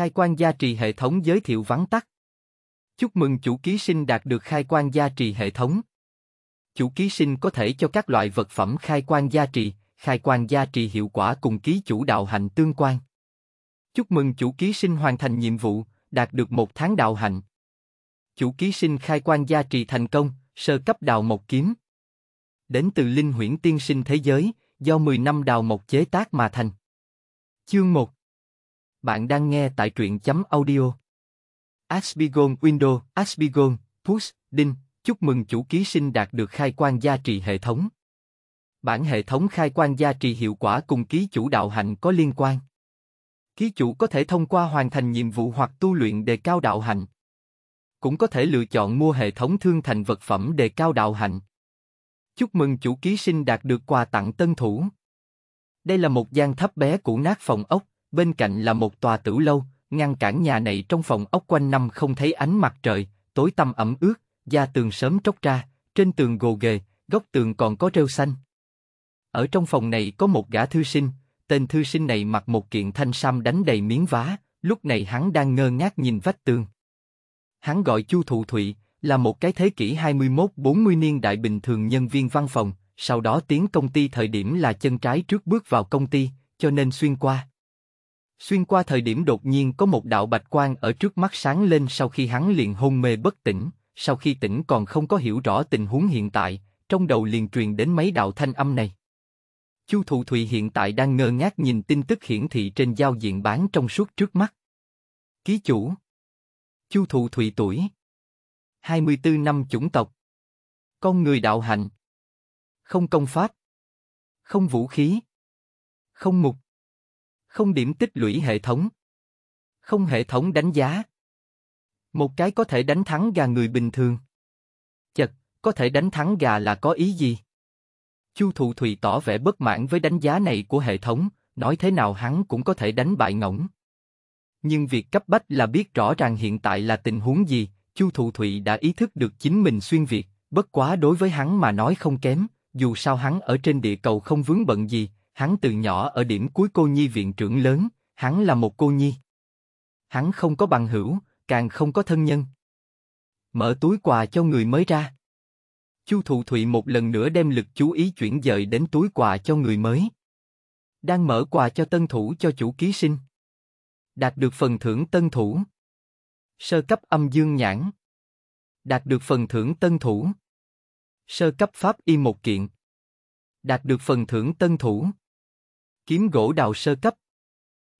Khai quan gia trì hệ thống giới thiệu vắn tắt. Chúc mừng chủ ký sinh đạt được khai quan gia trì hệ thống. Chủ ký sinh có thể cho các loại vật phẩm khai quan gia trì, khai quan gia trì hiệu quả cùng ký chủ đạo hành tương quan. Chúc mừng chủ ký sinh hoàn thành nhiệm vụ, đạt được một tháng đạo hành. Chủ ký sinh khai quan gia trì thành công, sơ cấp đào một kiếm. Đến từ linh huyễn tiên sinh thế giới, do 10 năm đào một chế tác mà thành. Chương 1 bạn đang nghe tại truyện chấm audio. Asbigon Window, Asbigon, Push, Đinh, chúc mừng chủ ký sinh đạt được khai quan gia trị hệ thống. Bản hệ thống khai quan gia trị hiệu quả cùng ký chủ đạo hạnh có liên quan. Ký chủ có thể thông qua hoàn thành nhiệm vụ hoặc tu luyện đề cao đạo hạnh. Cũng có thể lựa chọn mua hệ thống thương thành vật phẩm đề cao đạo hạnh. Chúc mừng chủ ký sinh đạt được quà tặng tân thủ. Đây là một gian thấp bé cũ nát phòng ốc bên cạnh là một tòa tử lâu, ngăn cản nhà này trong phòng ốc quanh năm không thấy ánh mặt trời, tối tăm ẩm ướt, da tường sớm tróc ra, trên tường gồ ghề, góc tường còn có rêu xanh. Ở trong phòng này có một gã thư sinh, tên thư sinh này mặc một kiện thanh sam đánh đầy miếng vá, lúc này hắn đang ngơ ngác nhìn vách tường. Hắn gọi Chu Thụ Thụy, là một cái thế kỷ 21-40 niên đại bình thường nhân viên văn phòng, sau đó tiến công ty thời điểm là chân trái trước bước vào công ty, cho nên xuyên qua. Xuyên qua thời điểm đột nhiên có một đạo bạch quang ở trước mắt sáng lên sau khi hắn liền hôn mê bất tỉnh, sau khi tỉnh còn không có hiểu rõ tình huống hiện tại, trong đầu liền truyền đến mấy đạo thanh âm này. Chu Thụ Thụy hiện tại đang ngơ ngác nhìn tin tức hiển thị trên giao diện bán trong suốt trước mắt. Ký chủ Chu Thụ Thụy tuổi 24 năm chủng tộc Con người đạo hạnh Không công pháp Không vũ khí Không mục không điểm tích lũy hệ thống. Không hệ thống đánh giá. Một cái có thể đánh thắng gà người bình thường. Chật, có thể đánh thắng gà là có ý gì? Chu Thụ Thùy tỏ vẻ bất mãn với đánh giá này của hệ thống, nói thế nào hắn cũng có thể đánh bại ngỗng. Nhưng việc cấp bách là biết rõ ràng hiện tại là tình huống gì, Chu Thụ Thụy đã ý thức được chính mình xuyên Việt, bất quá đối với hắn mà nói không kém, dù sao hắn ở trên địa cầu không vướng bận gì, Hắn từ nhỏ ở điểm cuối cô nhi viện trưởng lớn, hắn là một cô nhi. Hắn không có bằng hữu, càng không có thân nhân. Mở túi quà cho người mới ra. Chu Thụ Thụy một lần nữa đem lực chú ý chuyển dời đến túi quà cho người mới. Đang mở quà cho tân thủ cho chủ ký sinh. Đạt được phần thưởng tân thủ. Sơ cấp âm dương nhãn. Đạt được phần thưởng tân thủ. Sơ cấp pháp y một kiện. Đạt được phần thưởng tân thủ. Kiếm gỗ đào sơ cấp.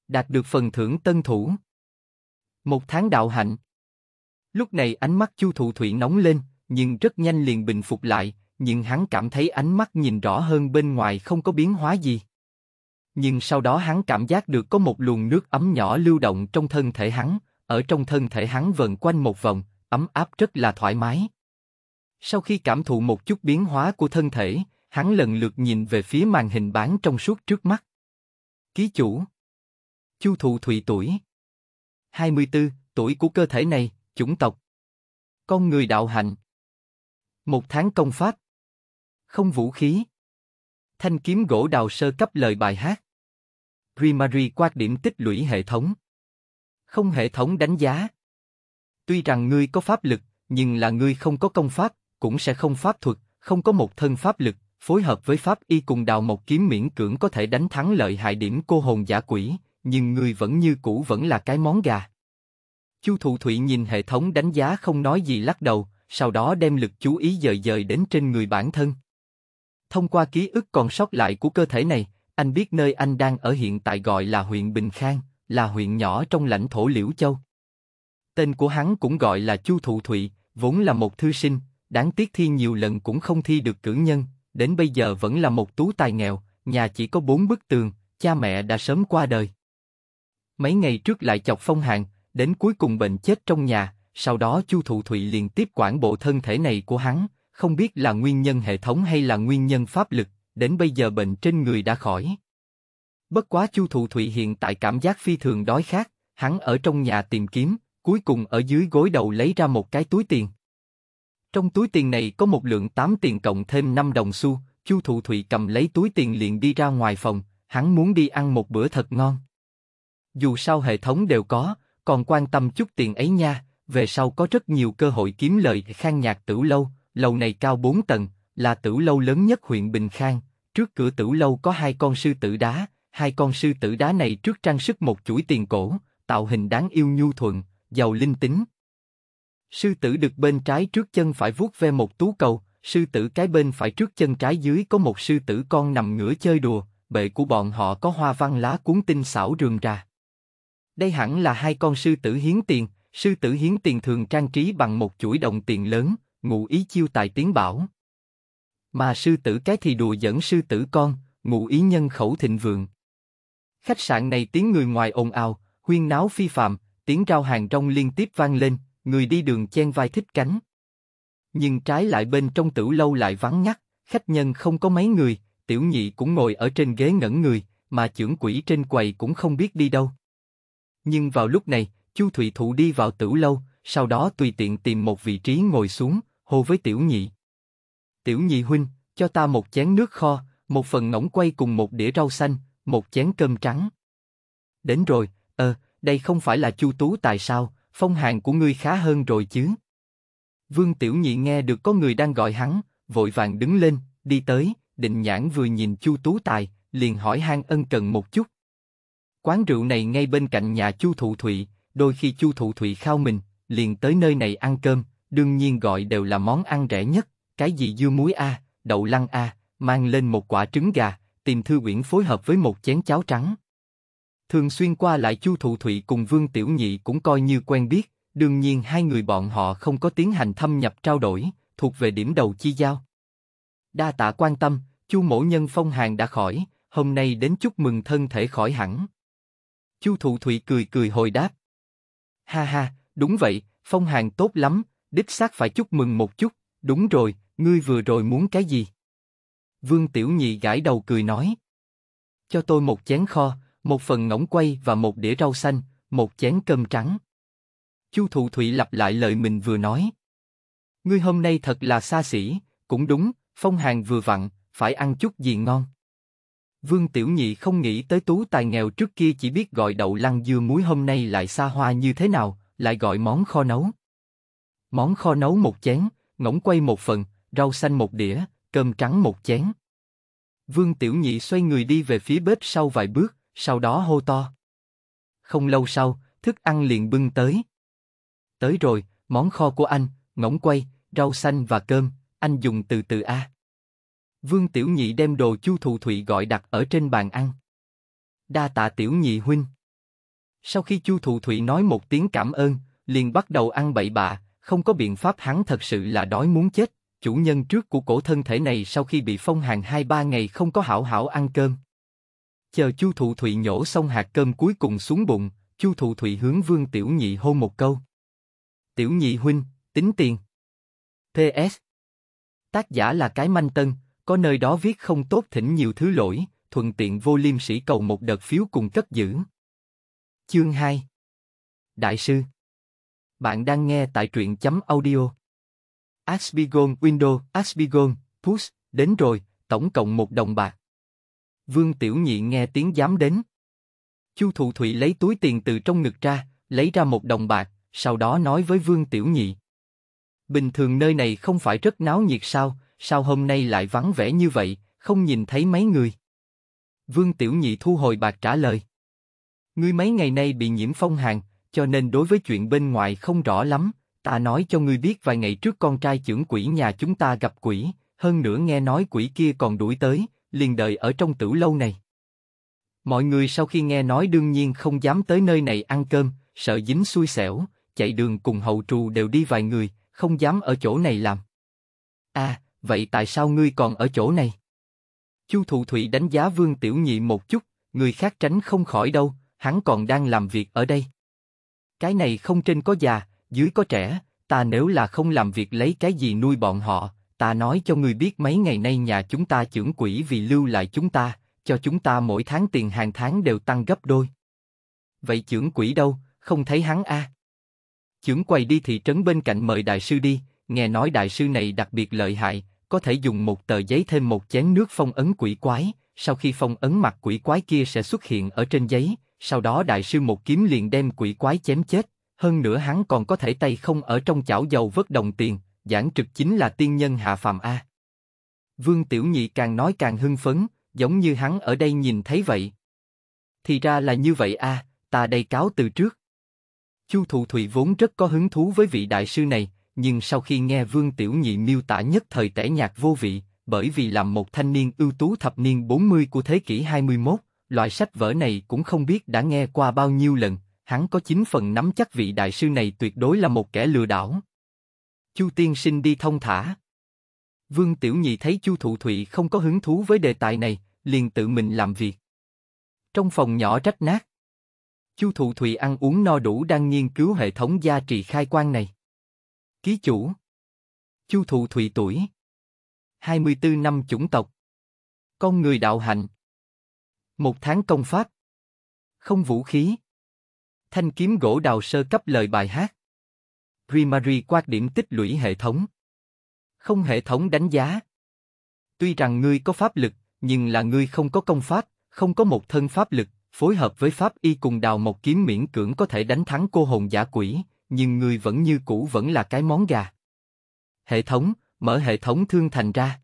Đạt được phần thưởng tân thủ. Một tháng đạo hạnh. Lúc này ánh mắt Chu Thụ Thủy nóng lên, nhưng rất nhanh liền bình phục lại, nhưng hắn cảm thấy ánh mắt nhìn rõ hơn bên ngoài không có biến hóa gì. Nhưng sau đó hắn cảm giác được có một luồng nước ấm nhỏ lưu động trong thân thể hắn, ở trong thân thể hắn vần quanh một vòng, ấm áp rất là thoải mái. Sau khi cảm thụ một chút biến hóa của thân thể, hắn lần lượt nhìn về phía màn hình bán trong suốt trước mắt. Ký chủ. Chu thụ thủy tuổi. 24, tuổi của cơ thể này, chủng tộc. Con người đạo hạnh. Một tháng công pháp. Không vũ khí. Thanh kiếm gỗ đào sơ cấp lời bài hát. Primary quan điểm tích lũy hệ thống. Không hệ thống đánh giá. Tuy rằng ngươi có pháp lực, nhưng là ngươi không có công pháp, cũng sẽ không pháp thuật, không có một thân pháp lực, phối hợp với pháp y cùng đào một kiếm miễn cưỡng có thể đánh thắng lợi hại điểm cô hồn giả quỷ, nhưng người vẫn như cũ vẫn là cái món gà. Chu Thụ Thụy nhìn hệ thống đánh giá không nói gì lắc đầu, sau đó đem lực chú ý dời dời đến trên người bản thân. Thông qua ký ức còn sót lại của cơ thể này, anh biết nơi anh đang ở hiện tại gọi là huyện Bình Khang, là huyện nhỏ trong lãnh thổ Liễu Châu. Tên của hắn cũng gọi là Chu Thụ Thụy, vốn là một thư sinh, đáng tiếc thi nhiều lần cũng không thi được cử nhân, đến bây giờ vẫn là một tú tài nghèo, nhà chỉ có bốn bức tường, cha mẹ đã sớm qua đời. Mấy ngày trước lại chọc phong hàn, đến cuối cùng bệnh chết trong nhà, sau đó Chu Thụ Thụy liền tiếp quản bộ thân thể này của hắn, không biết là nguyên nhân hệ thống hay là nguyên nhân pháp lực, đến bây giờ bệnh trên người đã khỏi. Bất quá Chu Thụ Thụy hiện tại cảm giác phi thường đói khát, hắn ở trong nhà tìm kiếm, cuối cùng ở dưới gối đầu lấy ra một cái túi tiền. Trong túi tiền này có một lượng 8 tiền cộng thêm 5 đồng xu, Chu Thụ Thụy cầm lấy túi tiền liền đi ra ngoài phòng, hắn muốn đi ăn một bữa thật ngon. Dù sao hệ thống đều có, còn quan tâm chút tiền ấy nha, về sau có rất nhiều cơ hội kiếm lợi khang nhạc tử lâu, lầu này cao 4 tầng, là tử lâu lớn nhất huyện Bình Khang, trước cửa tử lâu có hai con sư tử đá, hai con sư tử đá này trước trang sức một chuỗi tiền cổ, tạo hình đáng yêu nhu thuận, giàu linh tính, Sư tử được bên trái trước chân phải vuốt ve một tú cầu, sư tử cái bên phải trước chân trái dưới có một sư tử con nằm ngửa chơi đùa, bệ của bọn họ có hoa văn lá cuốn tinh xảo rườm rà. Đây hẳn là hai con sư tử hiến tiền, sư tử hiến tiền thường trang trí bằng một chuỗi đồng tiền lớn, ngụ ý chiêu tài tiến bảo. Mà sư tử cái thì đùa dẫn sư tử con, ngụ ý nhân khẩu thịnh vượng. Khách sạn này tiếng người ngoài ồn ào, huyên náo phi phạm, tiếng rao hàng trong liên tiếp vang lên, người đi đường chen vai thích cánh. Nhưng trái lại bên trong tửu lâu lại vắng ngắt, khách nhân không có mấy người, tiểu nhị cũng ngồi ở trên ghế ngẩn người, mà trưởng quỷ trên quầy cũng không biết đi đâu. Nhưng vào lúc này, Chu Thụy Thụ đi vào tửu lâu, sau đó tùy tiện tìm một vị trí ngồi xuống, hô với tiểu nhị. Tiểu nhị huynh, cho ta một chén nước kho, một phần ngỗng quay cùng một đĩa rau xanh, một chén cơm trắng. Đến rồi, ờ, đây không phải là Chu Tú tại sao, phong hàn của ngươi khá hơn rồi chứ? Vương Tiểu Nhị nghe được có người đang gọi hắn, vội vàng đứng lên, đi tới, định nhãn vừa nhìn Chu Tú Tài, liền hỏi han ân cần một chút. Quán rượu này ngay bên cạnh nhà Chu Thụ Thụy, đôi khi Chu Thụ Thụy khao mình, liền tới nơi này ăn cơm, đương nhiên gọi đều là món ăn rẻ nhất, cái gì dưa muối a, đậu lăng a, mang lên một quả trứng gà, tìm thư quyển phối hợp với một chén cháo trắng thường xuyên qua lại Chu Thụ Thụy cùng Vương Tiểu Nhị cũng coi như quen biết, đương nhiên hai người bọn họ không có tiến hành thâm nhập trao đổi, thuộc về điểm đầu chi giao. Đa tạ quan tâm, Chu Mỗ Nhân phong hàng đã khỏi, hôm nay đến chúc mừng thân thể khỏi hẳn. Chu Thụ Thụy cười cười hồi đáp. Ha ha, đúng vậy, phong hàng tốt lắm, đích xác phải chúc mừng một chút, đúng rồi, ngươi vừa rồi muốn cái gì? Vương Tiểu Nhị gãi đầu cười nói. Cho tôi một chén kho, một phần ngỗng quay và một đĩa rau xanh, một chén cơm trắng. Chu Thụ Thụy lặp lại lời mình vừa nói. Ngươi hôm nay thật là xa xỉ, cũng đúng, phong hàng vừa vặn, phải ăn chút gì ngon. Vương Tiểu Nhị không nghĩ tới tú tài nghèo trước kia chỉ biết gọi đậu lăng dưa muối hôm nay lại xa hoa như thế nào, lại gọi món kho nấu. Món kho nấu một chén, ngỗng quay một phần, rau xanh một đĩa, cơm trắng một chén. Vương Tiểu Nhị xoay người đi về phía bếp sau vài bước, sau đó hô to. Không lâu sau, thức ăn liền bưng tới. Tới rồi, món kho của anh, ngỗng quay, rau xanh và cơm, anh dùng từ từ a. Vương Tiểu Nhị đem đồ Chu Thụ Thụy gọi đặt ở trên bàn ăn. Đa tạ Tiểu Nhị huynh. Sau khi Chu Thụ Thụy nói một tiếng cảm ơn, liền bắt đầu ăn bậy bạ, không có biện pháp hắn thật sự là đói muốn chết. Chủ nhân trước của cổ thân thể này sau khi bị phong hàng hai ba ngày không có hảo hảo ăn cơm, chờ Chu Thụ Thụy nhổ xong hạt cơm cuối cùng xuống bụng, Chu Thụ Thụy hướng Vương Tiểu Nhị hô một câu. Tiểu Nhị huynh, tính tiền. PS. Tác giả là cái manh tân, có nơi đó viết không tốt thỉnh nhiều thứ lỗi, thuận tiện vô liêm sĩ cầu một đợt phiếu cùng cất giữ. Chương 2 Đại sư Bạn đang nghe tại truyện chấm audio. Asbigon Window, Asbigon, Push, đến rồi, tổng cộng một đồng bạc. Vương Tiểu Nhị nghe tiếng dám đến. Chu Thụ Thụy lấy túi tiền từ trong ngực ra, lấy ra một đồng bạc, sau đó nói với Vương Tiểu Nhị. Bình thường nơi này không phải rất náo nhiệt sao, sao hôm nay lại vắng vẻ như vậy, không nhìn thấy mấy người. Vương Tiểu Nhị thu hồi bạc trả lời. Ngươi mấy ngày nay bị nhiễm phong hàn, cho nên đối với chuyện bên ngoài không rõ lắm, ta nói cho ngươi biết vài ngày trước con trai trưởng quỷ nhà chúng ta gặp quỷ, hơn nữa nghe nói quỷ kia còn đuổi tới, liền đợi ở trong tử lâu này. Mọi người sau khi nghe nói đương nhiên không dám tới nơi này ăn cơm, sợ dính xui xẻo, chạy đường cùng hậu trù đều đi vài người, không dám ở chỗ này làm. À, vậy tại sao ngươi còn ở chỗ này? Chu Thụ Thụy đánh giá Vương Tiểu Nhị một chút, người khác tránh không khỏi đâu, hắn còn đang làm việc ở đây. Cái này không trên có già, dưới có trẻ, ta nếu là không làm việc lấy cái gì nuôi bọn họ, ta nói cho ngươi biết mấy ngày nay nhà chúng ta trưởng quỹ vì lưu lại chúng ta, cho chúng ta mỗi tháng tiền hàng tháng đều tăng gấp đôi. Vậy trưởng quỹ đâu, không thấy hắn a? À? Trưởng quầy đi thị trấn bên cạnh mời đại sư đi, nghe nói đại sư này đặc biệt lợi hại, có thể dùng một tờ giấy thêm một chén nước phong ấn quỷ quái, sau khi phong ấn mặt quỷ quái kia sẽ xuất hiện ở trên giấy, sau đó đại sư một kiếm liền đem quỷ quái chém chết, hơn nữa hắn còn có thể tay không ở trong chảo dầu vớt đồng tiền, giảng trực chính là tiên nhân hạ phàm a. Vương Tiểu Nhị càng nói càng hưng phấn, giống như hắn ở đây nhìn thấy vậy. Thì ra là như vậy a, ta đây cáo từ trước. Chu Thụ Thụy vốn rất có hứng thú với vị đại sư này, nhưng sau khi nghe Vương Tiểu Nhị miêu tả nhất thời tẻ nhạt vô vị, bởi vì làm một thanh niên ưu tú thập niên 40 của thế kỷ 21, loại sách vở này cũng không biết đã nghe qua bao nhiêu lần, hắn có chín phần nắm chắc vị đại sư này tuyệt đối là một kẻ lừa đảo. Chu tiên sinh đi thông thả. Vương Tiểu Nhị thấy Chu Thụ Thụy không có hứng thú với đề tài này, liền tự mình làm việc. Trong phòng nhỏ rách nát, Chu Thụ Thụy ăn uống no đủ đang nghiên cứu hệ thống gia trì khai quan này. Ký chủ Chu Thụ Thụy tuổi 24 năm chủng tộc Con người đạo hạnh Một tháng công pháp Không vũ khí Thanh kiếm gỗ đào sơ cấp lời bài hát Primary qua điểm tích lũy hệ thống. Không hệ thống đánh giá. Tuy rằng ngươi có pháp lực, nhưng là ngươi không có công pháp, không có một thân pháp lực, phối hợp với pháp y cùng đào một kiếm miễn cưỡng có thể đánh thắng cô hồn giả quỷ, nhưng ngươi vẫn như cũ vẫn là cái món gà. Hệ thống, mở hệ thống thương thành ra.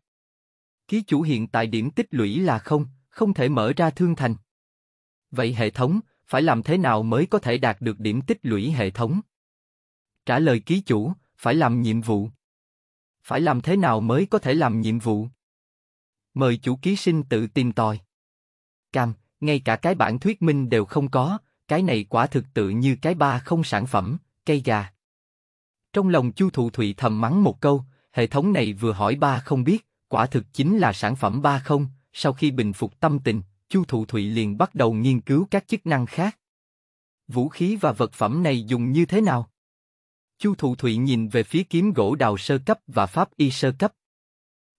Ký chủ hiện tại điểm tích lũy là không, không thể mở ra thương thành. Vậy hệ thống, phải làm thế nào mới có thể đạt được điểm tích lũy hệ thống? Trả lời ký chủ, phải làm nhiệm vụ. Phải làm thế nào mới có thể làm nhiệm vụ? Mời chủ ký sinh tự tìm tòi. Cam, ngay cả cái bản thuyết minh đều không có, cái này quả thực tự như cái ba không sản phẩm, cây gà. Trong lòng Chu Thụ Thụy thầm mắng một câu, hệ thống này vừa hỏi ba không biết, quả thực chính là sản phẩm ba không, sau khi bình phục tâm tình, Chu Thụ Thụy liền bắt đầu nghiên cứu các chức năng khác. Vũ khí và vật phẩm này dùng như thế nào? Chu Thụ Thụy nhìn về phía kiếm gỗ đào sơ cấp và pháp y sơ cấp.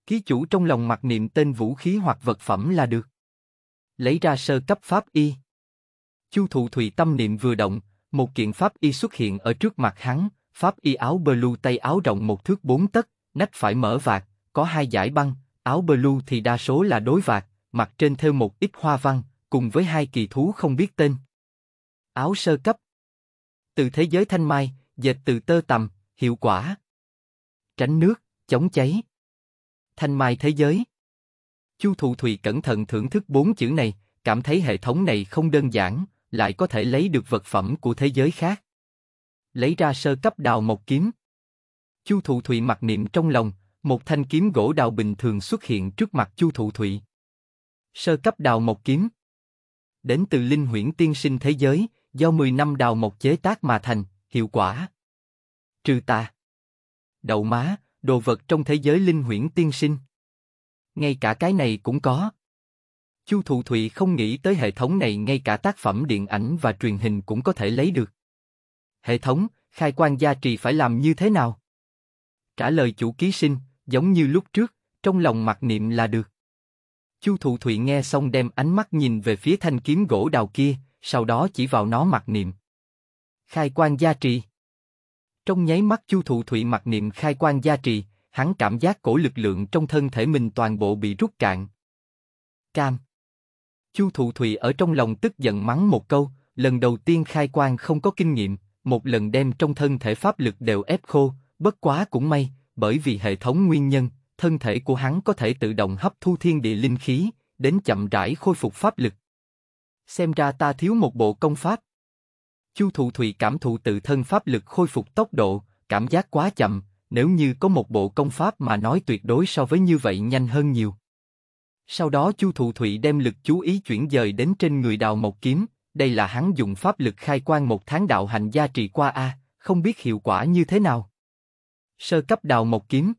Ký chủ trong lòng mặc niệm tên vũ khí hoặc vật phẩm là được. Lấy ra sơ cấp pháp y. Chu Thụ Thụy tâm niệm vừa động, một kiện pháp y xuất hiện ở trước mặt hắn, pháp y áo blue tay áo rộng một thước bốn tấc, nách phải mở vạt, có hai giải băng, áo blue thì đa số là đối vạt, mặt trên thêu một ít hoa văn, cùng với hai kỳ thú không biết tên. Áo sơ cấp Từ thế giới thanh mai, dệt từ tơ tằm, hiệu quả. Tránh nước, chống cháy. Thanh mai thế giới. Chu Thụ Thùy cẩn thận thưởng thức bốn chữ này, cảm thấy hệ thống này không đơn giản, lại có thể lấy được vật phẩm của thế giới khác. Lấy ra sơ cấp đào một kiếm. Chu Thụ Thụy mặc niệm trong lòng, một thanh kiếm gỗ đào bình thường xuất hiện trước mặt Chu Thụ Thụy. Sơ cấp đào một kiếm. Đến từ linh huyễn tiên sinh thế giới, do 10 năm đào một chế tác mà thành, hiệu quả. Trừ tà. Đậu má, đồ vật trong thế giới linh huyễn tiên sinh. Ngay cả cái này cũng có. Chu Thụ Thụy không nghĩ tới hệ thống này ngay cả tác phẩm điện ảnh và truyền hình cũng có thể lấy được. Hệ thống, khai quan gia trì phải làm như thế nào? Trả lời chủ ký sinh, giống như lúc trước, trong lòng mặc niệm là được. Chu Thụ Thụy nghe xong đem ánh mắt nhìn về phía thanh kiếm gỗ đào kia, sau đó chỉ vào nó mặc niệm. Khai quan gia trì. Trong nháy mắt Chu Thụ Thụy mặc niệm khai quan gia trì, hắn cảm giác cổ lực lượng trong thân thể mình toàn bộ bị rút cạn. Cam. Chu Thụ Thụy ở trong lòng tức giận mắng một câu, lần đầu tiên khai quan không có kinh nghiệm, một lần đem trong thân thể pháp lực đều ép khô, bất quá cũng may, bởi vì hệ thống nguyên nhân, thân thể của hắn có thể tự động hấp thu thiên địa linh khí, đến chậm rãi khôi phục pháp lực. Xem ra ta thiếu một bộ công pháp. Chu Thụ Thụy cảm thụ tự thân pháp lực khôi phục tốc độ, cảm giác quá chậm, nếu như có một bộ công pháp mà nói tuyệt đối so với như vậy nhanh hơn nhiều. Sau đó Chu Thụ Thụy đem lực chú ý chuyển dời đến trên người đào một kiếm, đây là hắn dùng pháp lực khai quan một tháng đạo hành gia trì qua A, không biết hiệu quả như thế nào. Sơ cấp đào một kiếm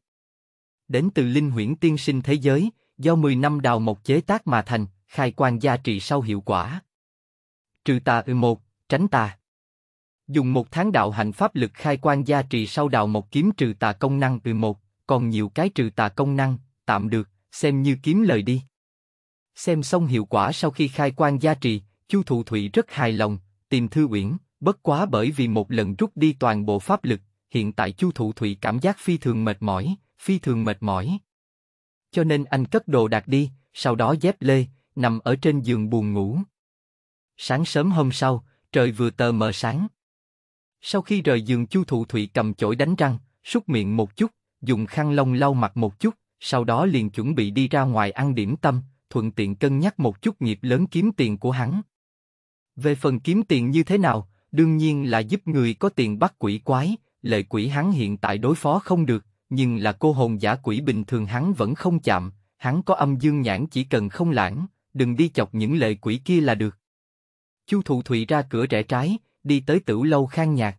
Đến từ linh huyễn tiên sinh thế giới, do 10 năm đào một chế tác mà thành, khai quan gia trì sau hiệu quả. Trừ tà ư một, tránh tà. Dùng một tháng đạo hành pháp lực khai quan gia trì sau đạo một kiếm trừ tà công năng từ một, còn nhiều cái trừ tà công năng, tạm được, xem như kiếm lời đi. Xem xong hiệu quả sau khi khai quan gia trì, Chu Thụ Thụy rất hài lòng, tìm thư uyển, bất quá bởi vì một lần rút đi toàn bộ pháp lực, hiện tại Chu Thụ Thụy cảm giác phi thường mệt mỏi, phi thường mệt mỏi. Cho nên anh cất đồ đạc đi, sau đó dép lê, nằm ở trên giường buồn ngủ. Sáng sớm hôm sau, trời vừa tờ mờ sáng. Sau khi rời giường Chu Thụ Thụy cầm chổi đánh răng, súc miệng một chút, dùng khăn lông lau mặt một chút, sau đó liền chuẩn bị đi ra ngoài ăn điểm tâm, thuận tiện cân nhắc một chút nghiệp lớn kiếm tiền của hắn. Về phần kiếm tiền như thế nào, đương nhiên là giúp người có tiền bắt quỷ quái, lệ quỷ hắn hiện tại đối phó không được, nhưng là cô hồn giả quỷ bình thường hắn vẫn không chạm, hắn có âm dương nhãn chỉ cần không lãng, đừng đi chọc những lệ quỷ kia là được. Chu Thụ Thụy ra cửa rẽ trái, đi tới tửu lâu khang nhạc.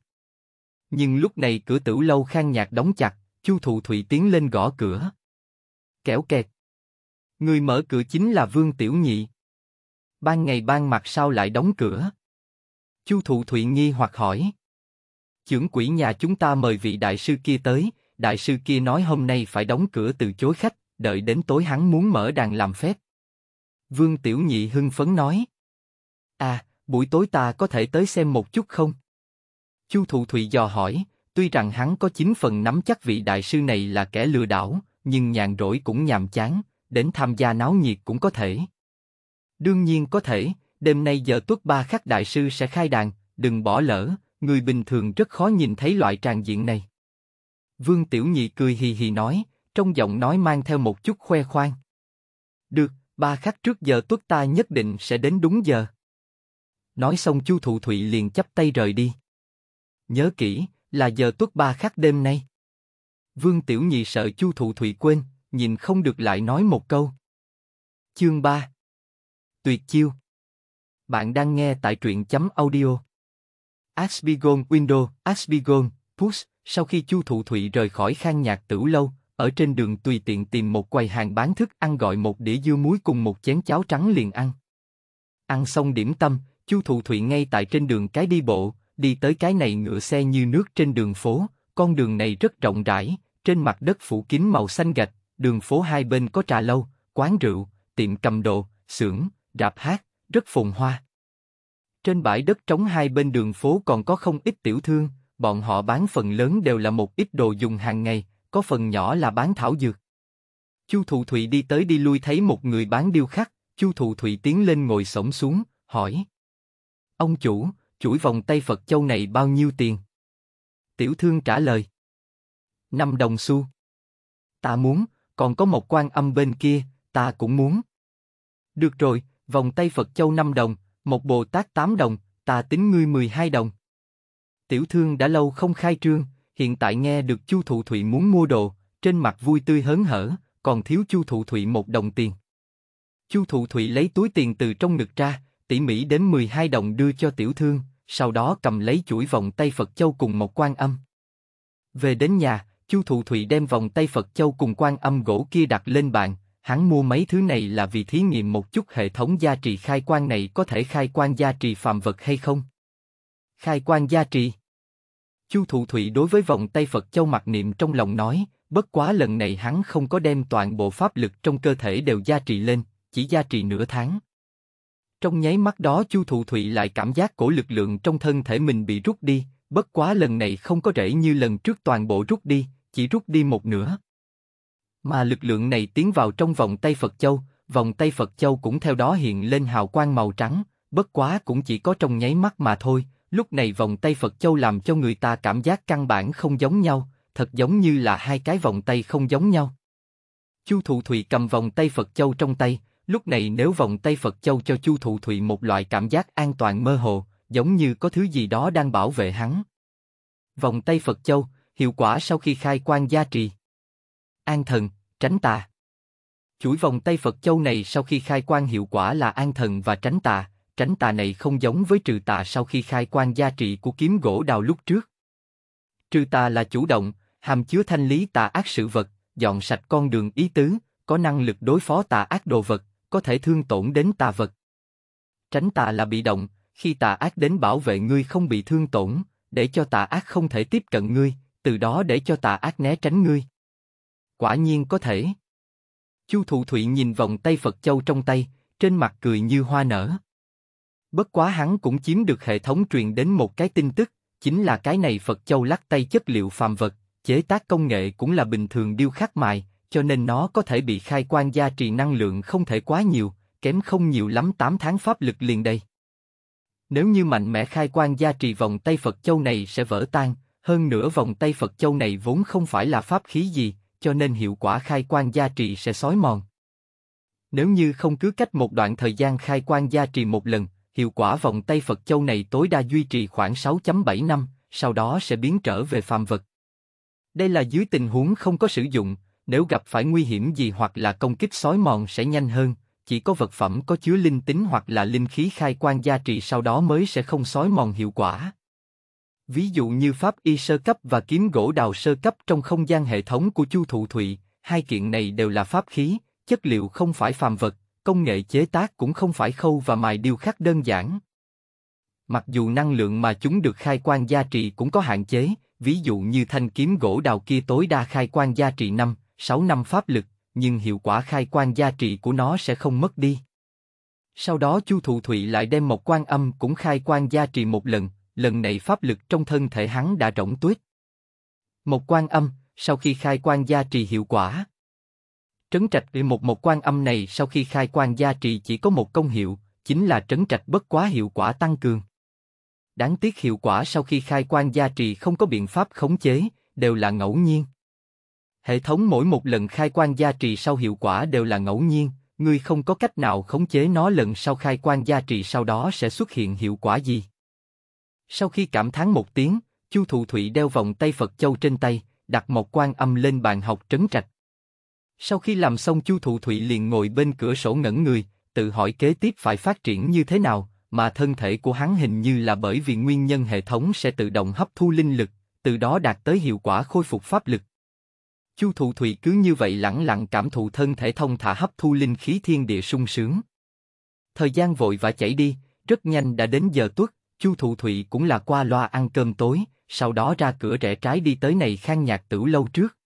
Nhưng lúc này cửa tửu lâu khang nhạc đóng chặt, Chu Thụ Thụy tiến lên gõ cửa. Kẻo kẹt. Người mở cửa chính là Vương Tiểu Nhị. Ban ngày ban mặt sao lại đóng cửa? Chu Thụ Thụy nghi hoặc hỏi. Chưởng quỹ nhà chúng ta mời vị đại sư kia tới, đại sư kia nói hôm nay phải đóng cửa từ chối khách, đợi đến tối hắn muốn mở đàn làm phép. Vương Tiểu Nhị hưng phấn nói. À, buổi tối ta có thể tới xem một chút không? Chu Thụ Thụy dò hỏi, tuy rằng hắn có chín phần nắm chắc vị đại sư này là kẻ lừa đảo, nhưng nhàn rỗi cũng nhàm chán, đến tham gia náo nhiệt cũng có thể. Đương nhiên có thể, đêm nay giờ tuất ba khắc đại sư sẽ khai đàn, đừng bỏ lỡ, người bình thường rất khó nhìn thấy loại tràng diện này. Vương Tiểu Nhị cười hì hì nói, trong giọng nói mang theo một chút khoe khoang. Được, ba khắc trước giờ tuất ta nhất định sẽ đến đúng giờ. Nói xong Chu Thụ Thụy liền chắp tay rời đi. Nhớ kỹ, là giờ tuất ba khắc đêm nay. Vương Tiểu Nhị sợ Chu Thụ Thụy quên, nhìn không được lại nói một câu. Chương ba. Tuyệt chiêu Bạn đang nghe tại truyện chấm audio. Asbigon Window, Asbigon, Push, sau khi Chu Thụ Thụy rời khỏi khang nhạc tử lâu, ở trên đường tùy tiện tìm một quầy hàng bán thức ăn gọi một đĩa dưa muối cùng một chén cháo trắng liền ăn. Ăn xong điểm tâm, Chu Thụ Thụy ngay tại trên đường cái đi bộ, đi tới cái này ngựa xe như nước trên đường phố, con đường này rất rộng rãi, trên mặt đất phủ kín màu xanh gạch, đường phố hai bên có trà lâu, quán rượu, tiệm cầm đồ, xưởng, rạp hát, rất phồn hoa. Trên bãi đất trống hai bên đường phố còn có không ít tiểu thương, bọn họ bán phần lớn đều là một ít đồ dùng hàng ngày, có phần nhỏ là bán thảo dược. Chu Thụ Thụy đi tới đi lui thấy một người bán điêu khắc, Chu Thụ Thụy tiến lên ngồi sổng xuống, hỏi. Ông chủ, chuỗi vòng tay Phật Châu này bao nhiêu tiền? Tiểu thương trả lời. Năm đồng xu. Ta muốn, còn có một quan âm bên kia, ta cũng muốn. Được rồi, vòng tay Phật Châu 5 đồng, một Bồ Tát 8 đồng, ta tính ngươi 12 đồng. Tiểu thương đã lâu không khai trương, hiện tại nghe được Chu Thụ Thụy muốn mua đồ, trên mặt vui tươi hớn hở, còn thiếu Chu Thụ Thụy một đồng tiền. Chu Thụ Thụy lấy túi tiền từ trong ngực ra, tỉ mỉ đến 12 đồng đưa cho tiểu thương, sau đó cầm lấy chuỗi vòng tay Phật Châu cùng một quan âm. Về đến nhà, Chu Thụ Thụy đem vòng tay Phật Châu cùng quan âm gỗ kia đặt lên bàn, hắn mua mấy thứ này là vì thí nghiệm một chút hệ thống gia trì khai quan này có thể khai quan gia trì phàm vật hay không. Khai quan gia trì Chu Thụ Thụy đối với vòng tay Phật Châu mặc niệm trong lòng nói, bất quá lần này hắn không có đem toàn bộ pháp lực trong cơ thể đều gia trì lên, chỉ gia trì nửa tháng. Trong nháy mắt đó Chu Thụ Thụy lại cảm giác cổ lực lượng trong thân thể mình bị rút đi, bất quá lần này không có rễ như lần trước toàn bộ rút đi, chỉ rút đi một nửa. Mà lực lượng này tiến vào trong vòng tay Phật Châu, vòng tay Phật Châu cũng theo đó hiện lên hào quang màu trắng, bất quá cũng chỉ có trong nháy mắt mà thôi, lúc này vòng tay Phật Châu làm cho người ta cảm giác căn bản không giống nhau, thật giống như là hai cái vòng tay không giống nhau. Chu Thụ Thụy cầm vòng tay Phật Châu trong tay, Lúc này nếu vòng tay Phật Châu cho Chu Thụ Thụy một loại cảm giác an toàn mơ hồ, giống như có thứ gì đó đang bảo vệ hắn. Vòng tay Phật Châu, hiệu quả sau khi khai quan gia trì. An thần, tránh tà. Chuỗi vòng tay Phật Châu này sau khi khai quan hiệu quả là an thần và tránh tà, tránh tà này không giống với trừ tà sau khi khai quan gia trị của kiếm gỗ đào lúc trước. Trừ tà là chủ động, hàm chứa thanh lý tà ác sự vật, dọn sạch con đường ý tứ, có năng lực đối phó tà ác đồ vật, có thể thương tổn đến tà vật. Tránh tà là bị động, khi tà ác đến bảo vệ ngươi không bị thương tổn, để cho tà ác không thể tiếp cận ngươi, từ đó để cho tà ác né tránh ngươi. Quả nhiên có thể. Chu Thụ Thụy nhìn vòng tay Phật Châu trong tay, trên mặt cười như hoa nở. Bất quá hắn cũng chiếm được hệ thống truyền đến một cái tin tức, chính là cái này Phật Châu lắc tay chất liệu phàm vật, chế tác công nghệ cũng là bình thường điêu khắc mài, cho nên nó có thể bị khai quan gia trì năng lượng không thể quá nhiều, kém không nhiều lắm 8 tháng pháp lực liền đây. Nếu như mạnh mẽ khai quan gia trì vòng tay Phật Châu này sẽ vỡ tan, hơn nữa vòng tay Phật Châu này vốn không phải là pháp khí gì, cho nên hiệu quả khai quan gia trì sẽ sói mòn. Nếu như không cứ cách một đoạn thời gian khai quan gia trì một lần, hiệu quả vòng tay Phật Châu này tối đa duy trì khoảng 6.7 năm, sau đó sẽ biến trở về phàm vật. Đây là dưới tình huống không có sử dụng, nếu gặp phải nguy hiểm gì hoặc là công kích sói mòn sẽ nhanh hơn, chỉ có vật phẩm có chứa linh tính hoặc là linh khí khai quan gia trị sau đó mới sẽ không sói mòn hiệu quả. Ví dụ như pháp y sơ cấp và kiếm gỗ đào sơ cấp trong không gian hệ thống của Chu Thụ Thụy, hai kiện này đều là pháp khí, chất liệu không phải phàm vật, công nghệ chế tác cũng không phải khâu và mài điêu khắc đơn giản. Mặc dù năng lượng mà chúng được khai quan gia trị cũng có hạn chế, ví dụ như thanh kiếm gỗ đào kia tối đa khai quan gia trị 5, 6 năm pháp lực, nhưng hiệu quả khai quan gia trị của nó sẽ không mất đi. Sau đó Chu Thụ Thụy lại đem một quan âm cũng khai quan gia trì một lần, lần này pháp lực trong thân thể hắn đã rỗng tuyết. Một quan âm, sau khi khai quan gia trì hiệu quả. Trấn trạch để một một quan âm này sau khi khai quan gia trì chỉ có một công hiệu, chính là trấn trạch bất quá hiệu quả tăng cường. Đáng tiếc hiệu quả sau khi khai quan gia trì không có biện pháp khống chế, đều là ngẫu nhiên. Hệ thống mỗi một lần khai quan gia trì sau hiệu quả đều là ngẫu nhiên, ngươi không có cách nào khống chế nó lần sau khai quan gia trì sau đó sẽ xuất hiện hiệu quả gì. Sau khi cảm thán một tiếng, Chu Thụ Thụy đeo vòng tay Phật Châu trên tay, đặt một quan âm lên bàn học trấn trạch. Sau khi làm xong Chu Thụ Thụy liền ngồi bên cửa sổ ngẩn người, tự hỏi kế tiếp phải phát triển như thế nào, mà thân thể của hắn hình như là bởi vì nguyên nhân hệ thống sẽ tự động hấp thu linh lực, từ đó đạt tới hiệu quả khôi phục pháp lực, Chu Thụ Thụy cứ như vậy lặng lặng cảm thụ thân thể thông thả hấp thu linh khí thiên địa sung sướng. Thời gian vội và chảy đi, rất nhanh đã đến giờ tuất, Chu Thụ Thụy cũng là qua loa ăn cơm tối, sau đó ra cửa rẽ trái đi tới này khang nhạc tử lâu trước.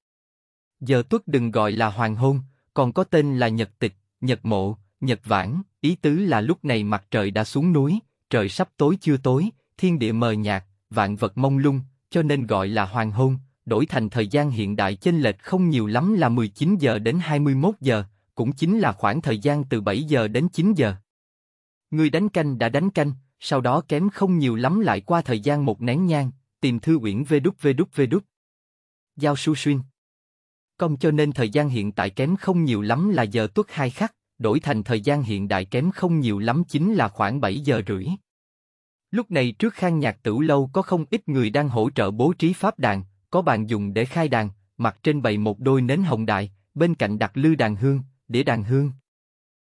Giờ tuất đừng gọi là hoàng hôn, còn có tên là Nhật Tịch, Nhật Mộ, Nhật Vãn, ý tứ là lúc này mặt trời đã xuống núi, trời sắp tối chưa tối, thiên địa mờ nhạt, vạn vật mông lung, cho nên gọi là hoàng hôn, đổi thành thời gian hiện đại chênh lệch không nhiều lắm là 19 giờ đến 21 giờ, cũng chính là khoảng thời gian từ 7 giờ đến 9 giờ. Người đánh canh đã đánh canh, sau đó kém không nhiều lắm lại qua thời gian một nén nhang, tìm thư uyển vê đúc vê đúc vê đúc Giao su xuyên. Công cho nên thời gian hiện tại kém không nhiều lắm là giờ tuất hai khắc, đổi thành thời gian hiện đại kém không nhiều lắm chính là khoảng 7 giờ rưỡi. Lúc này trước khang nhạc tử lâu có không ít người đang hỗ trợ bố trí pháp đàn, có bàn dùng để khai đàn, mặt trên bày một đôi nến hồng đại, bên cạnh đặt lư đàn hương, để đàn hương.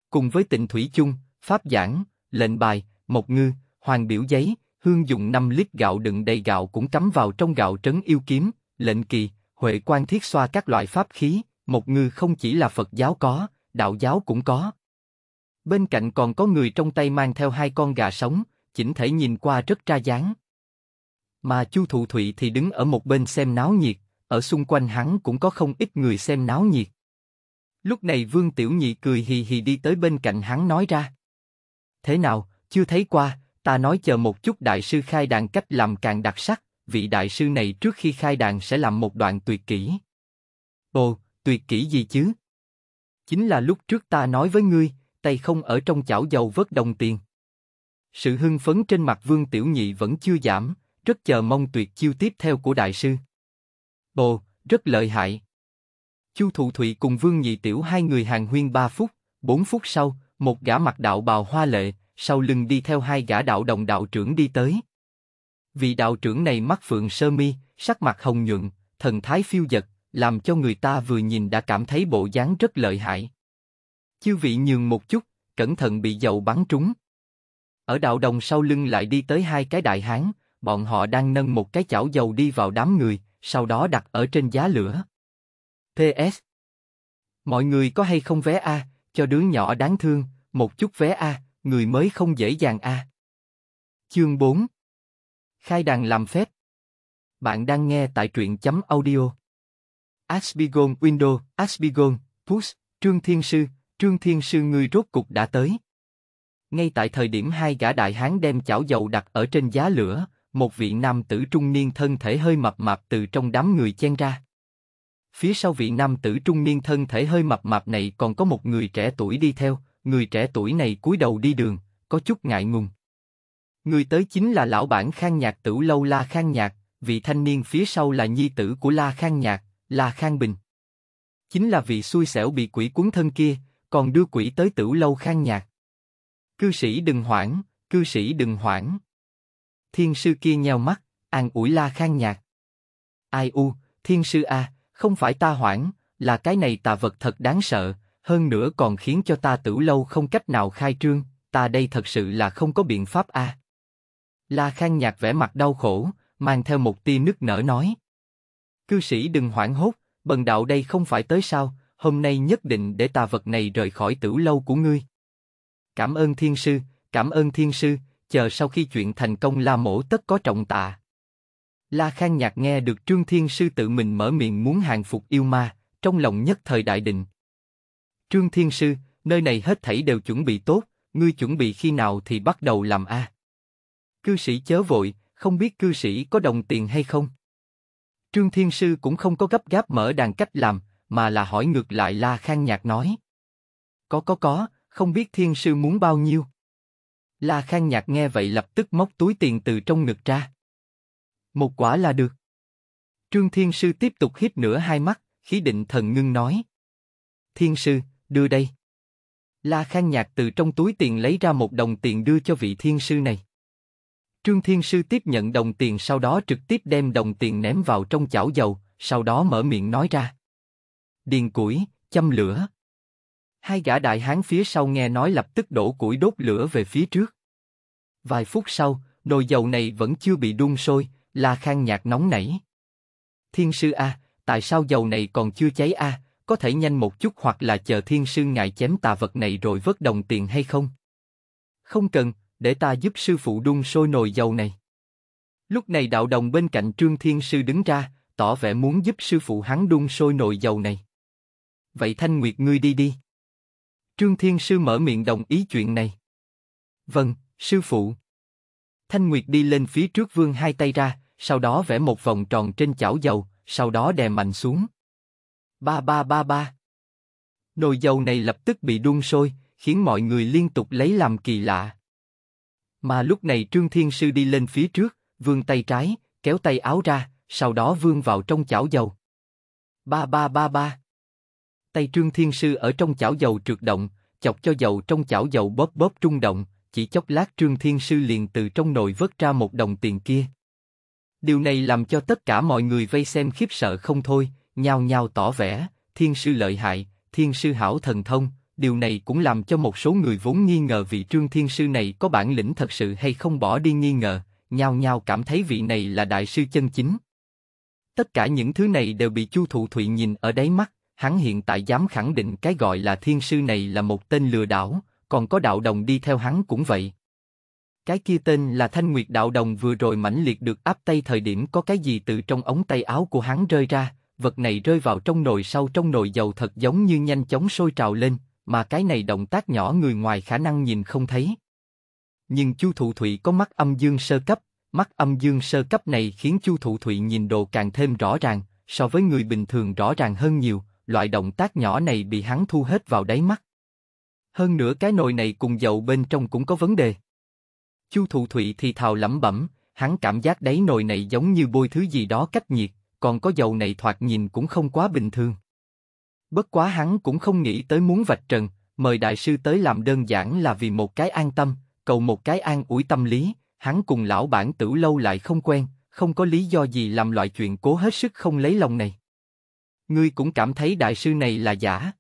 Cùng với tịnh thủy chung, pháp giảng, lệnh bài, mộc ngư, hoàng biểu giấy, hương dùng 5 lít gạo đựng đầy gạo cũng cắm vào trong gạo trấn yêu kiếm, lệnh kỳ, huệ quan thiết xoa các loại pháp khí, mộc ngư không chỉ là Phật giáo có, đạo giáo cũng có. Bên cạnh còn có người trong tay mang theo hai con gà sống, chỉnh thể nhìn qua rất tra dáng. Mà Chu Thụ Thụy thì đứng ở một bên xem náo nhiệt, ở xung quanh hắn cũng có không ít người xem náo nhiệt. Lúc này Vương Tiểu Nhị cười hì hì đi tới bên cạnh hắn nói ra. Thế nào, chưa thấy qua, ta nói chờ một chút đại sư khai đàn cách làm càng đặc sắc, vị đại sư này trước khi khai đàn sẽ làm một đoạn tuyệt kỹ. Ồ, tuyệt kỹ gì chứ? Chính là lúc trước ta nói với ngươi, tay không ở trong chảo dầu vớt đồng tiền. Sự hưng phấn trên mặt Vương Tiểu Nhị vẫn chưa giảm, rất chờ mong tuyệt chiêu tiếp theo của đại sư. bồ rất lợi hại. Chu Thụ Thụy cùng Vương Nhị Tiểu hai người hàng huyên ba phút, bốn phút sau, một gã mặc đạo bào hoa lệ, sau lưng đi theo hai gã đạo đồng đạo trưởng đi tới. Vị đạo trưởng này mắt phượng sơ mi, sắc mặt hồng nhuận, thần thái phiêu dật, làm cho người ta vừa nhìn đã cảm thấy bộ dáng rất lợi hại. Chư vị nhường một chút, cẩn thận bị dầu bắn trúng. Ở đạo đồng sau lưng lại đi tới hai cái đại hán, bọn họ đang nâng một cái chảo dầu đi vào đám người, sau đó đặt ở trên giá lửa. PS. Mọi người có hay không vé A, cho đứa nhỏ đáng thương, một chút vé A, người mới không dễ dàng A. Chương 4 Khai đàn làm phép Bạn đang nghe tại truyện chấm audio. Asbigon Window, Asbigon, Push, Trương Thiên Sư, Trương Thiên Sư người rốt cục đã tới. Ngay tại thời điểm hai gã đại hán đem chảo dầu đặt ở trên giá lửa, một vị nam tử trung niên thân thể hơi mập mạp từ trong đám người chen ra. Phía sau vị nam tử trung niên thân thể hơi mập mạp này còn có một người trẻ tuổi đi theo, người trẻ tuổi này cúi đầu đi đường, có chút ngại ngùng. Người tới chính là lão bản Khang Nhạc tử lâu La Khang Nhạc, vị thanh niên phía sau là nhi tử của La Khang Nhạc, La Khang Bình. Chính là vị xui xẻo bị quỷ cuốn thân kia, còn đưa quỷ tới tử lâu Khang Nhạc. Cư sĩ đừng hoảng, cư sĩ đừng hoảng thiên sư kia nheo mắt, an ủi la khang nhạc. Ai u, thiên sư a, không phải ta hoảng, là cái này tà vật thật đáng sợ, hơn nữa còn khiến cho ta tử lâu không cách nào khai trương, ta đây thật sự là không có biện pháp a. La khang nhạc vẻ mặt đau khổ, mang theo một tia nức nở nói. Cư sĩ đừng hoảng hốt, bần đạo đây không phải tới sao, hôm nay nhất định để tà vật này rời khỏi tử lâu của ngươi. Cảm ơn thiên sư, cảm ơn thiên sư, chờ sau khi chuyện thành công La Mổ tất có trọng tạ. La Khang Nhạc nghe được Trương Thiên Sư tự mình mở miệng muốn hàng phục yêu ma, trong lòng nhất thời đại định. Trương Thiên Sư, nơi này hết thảy đều chuẩn bị tốt, ngươi chuẩn bị khi nào thì bắt đầu làm a. Cư sĩ chớ vội, không biết cư sĩ có đồng tiền hay không. Trương Thiên Sư cũng không có gấp gáp mở đàn cách làm, mà là hỏi ngược lại La Khang Nhạc nói. Có có có, không biết Thiên Sư muốn bao nhiêu. La Khang Nhạc nghe vậy lập tức móc túi tiền từ trong ngực ra. Một quả là được. Trương Thiên Sư tiếp tục hiếp nửa hai mắt, khí định thần ngưng nói. Thiên Sư, đưa đây. La Khang Nhạc từ trong túi tiền lấy ra một đồng tiền đưa cho vị Thiên Sư này. Trương Thiên Sư tiếp nhận đồng tiền sau đó trực tiếp đem đồng tiền ném vào trong chảo dầu, sau đó mở miệng nói ra. Điền củi, châm lửa. Hai gã đại hán phía sau nghe nói lập tức đổ củi đốt lửa về phía trước. Vài phút sau, nồi dầu này vẫn chưa bị đun sôi, La Khang nhạt nóng nảy. Thiên sư A, tại sao dầu này còn chưa cháy A, có thể nhanh một chút hoặc là chờ thiên sư ngài chém tà vật này rồi vớt đồng tiền hay không? Không cần, để ta giúp sư phụ đun sôi nồi dầu này. Lúc này đạo đồng bên cạnh Trương Thiên Sư đứng ra, tỏ vẻ muốn giúp sư phụ hắn đun sôi nồi dầu này. Vậy Thanh Nguyệt ngươi đi đi. Trương Thiên Sư mở miệng đồng ý chuyện này. Vâng, sư phụ. Thanh Nguyệt đi lên phía trước vương hai tay ra, sau đó vẽ một vòng tròn trên chảo dầu, sau đó đè mạnh xuống. Ba ba ba ba. Nồi dầu này lập tức bị đun sôi, khiến mọi người liên tục lấy làm kỳ lạ. Mà lúc này Trương Thiên Sư đi lên phía trước, vươn tay trái, kéo tay áo ra, sau đó vươn vào trong chảo dầu. Ba ba ba ba tay Trương Thiên Sư ở trong chảo dầu trượt động, chọc cho dầu trong chảo dầu bóp bóp trung động, chỉ chốc lát Trương Thiên Sư liền từ trong nồi vớt ra một đồng tiền kia. Điều này làm cho tất cả mọi người vây xem khiếp sợ không thôi, nhao nhao tỏ vẻ, Thiên Sư lợi hại, Thiên Sư hảo thần thông, điều này cũng làm cho một số người vốn nghi ngờ vị Trương Thiên Sư này có bản lĩnh thật sự hay không bỏ đi nghi ngờ, nhao nhao cảm thấy vị này là đại sư chân chính. Tất cả những thứ này đều bị Chu Thụ Thụy nhìn ở đáy mắt, hắn hiện tại dám khẳng định cái gọi là thiên sư này là một tên lừa đảo, còn có đạo đồng đi theo hắn cũng vậy. Cái kia tên là Thanh Nguyệt đạo đồng vừa rồi mãnh liệt được áp tay thời điểm có cái gì từ trong ống tay áo của hắn rơi ra, vật này rơi vào trong nồi sau trong nồi dầu thật giống như nhanh chóng sôi trào lên, mà cái này động tác nhỏ người ngoài khả năng nhìn không thấy. Nhưng Chu Thụ Thụy có mắt âm dương sơ cấp, mắt âm dương sơ cấp này khiến Chu Thụ Thụy nhìn đồ càng thêm rõ ràng, so với người bình thường rõ ràng hơn nhiều, loại động tác nhỏ này bị hắn thu hết vào đáy mắt. Hơn nữa cái nồi này cùng dầu bên trong cũng có vấn đề. Chu Thụ Thụy thì thào lẩm bẩm, hắn cảm giác đáy nồi này giống như bôi thứ gì đó cách nhiệt, còn có dầu này thoạt nhìn cũng không quá bình thường. Bất quá hắn cũng không nghĩ tới muốn vạch trần, mời đại sư tới làm đơn giản là vì một cái an tâm, cầu một cái an ủi tâm lý, hắn cùng lão bản tử lâu lại không quen, không có lý do gì làm loại chuyện cố hết sức không lấy lòng này. Ngươi cũng cảm thấy đại sư này là giả.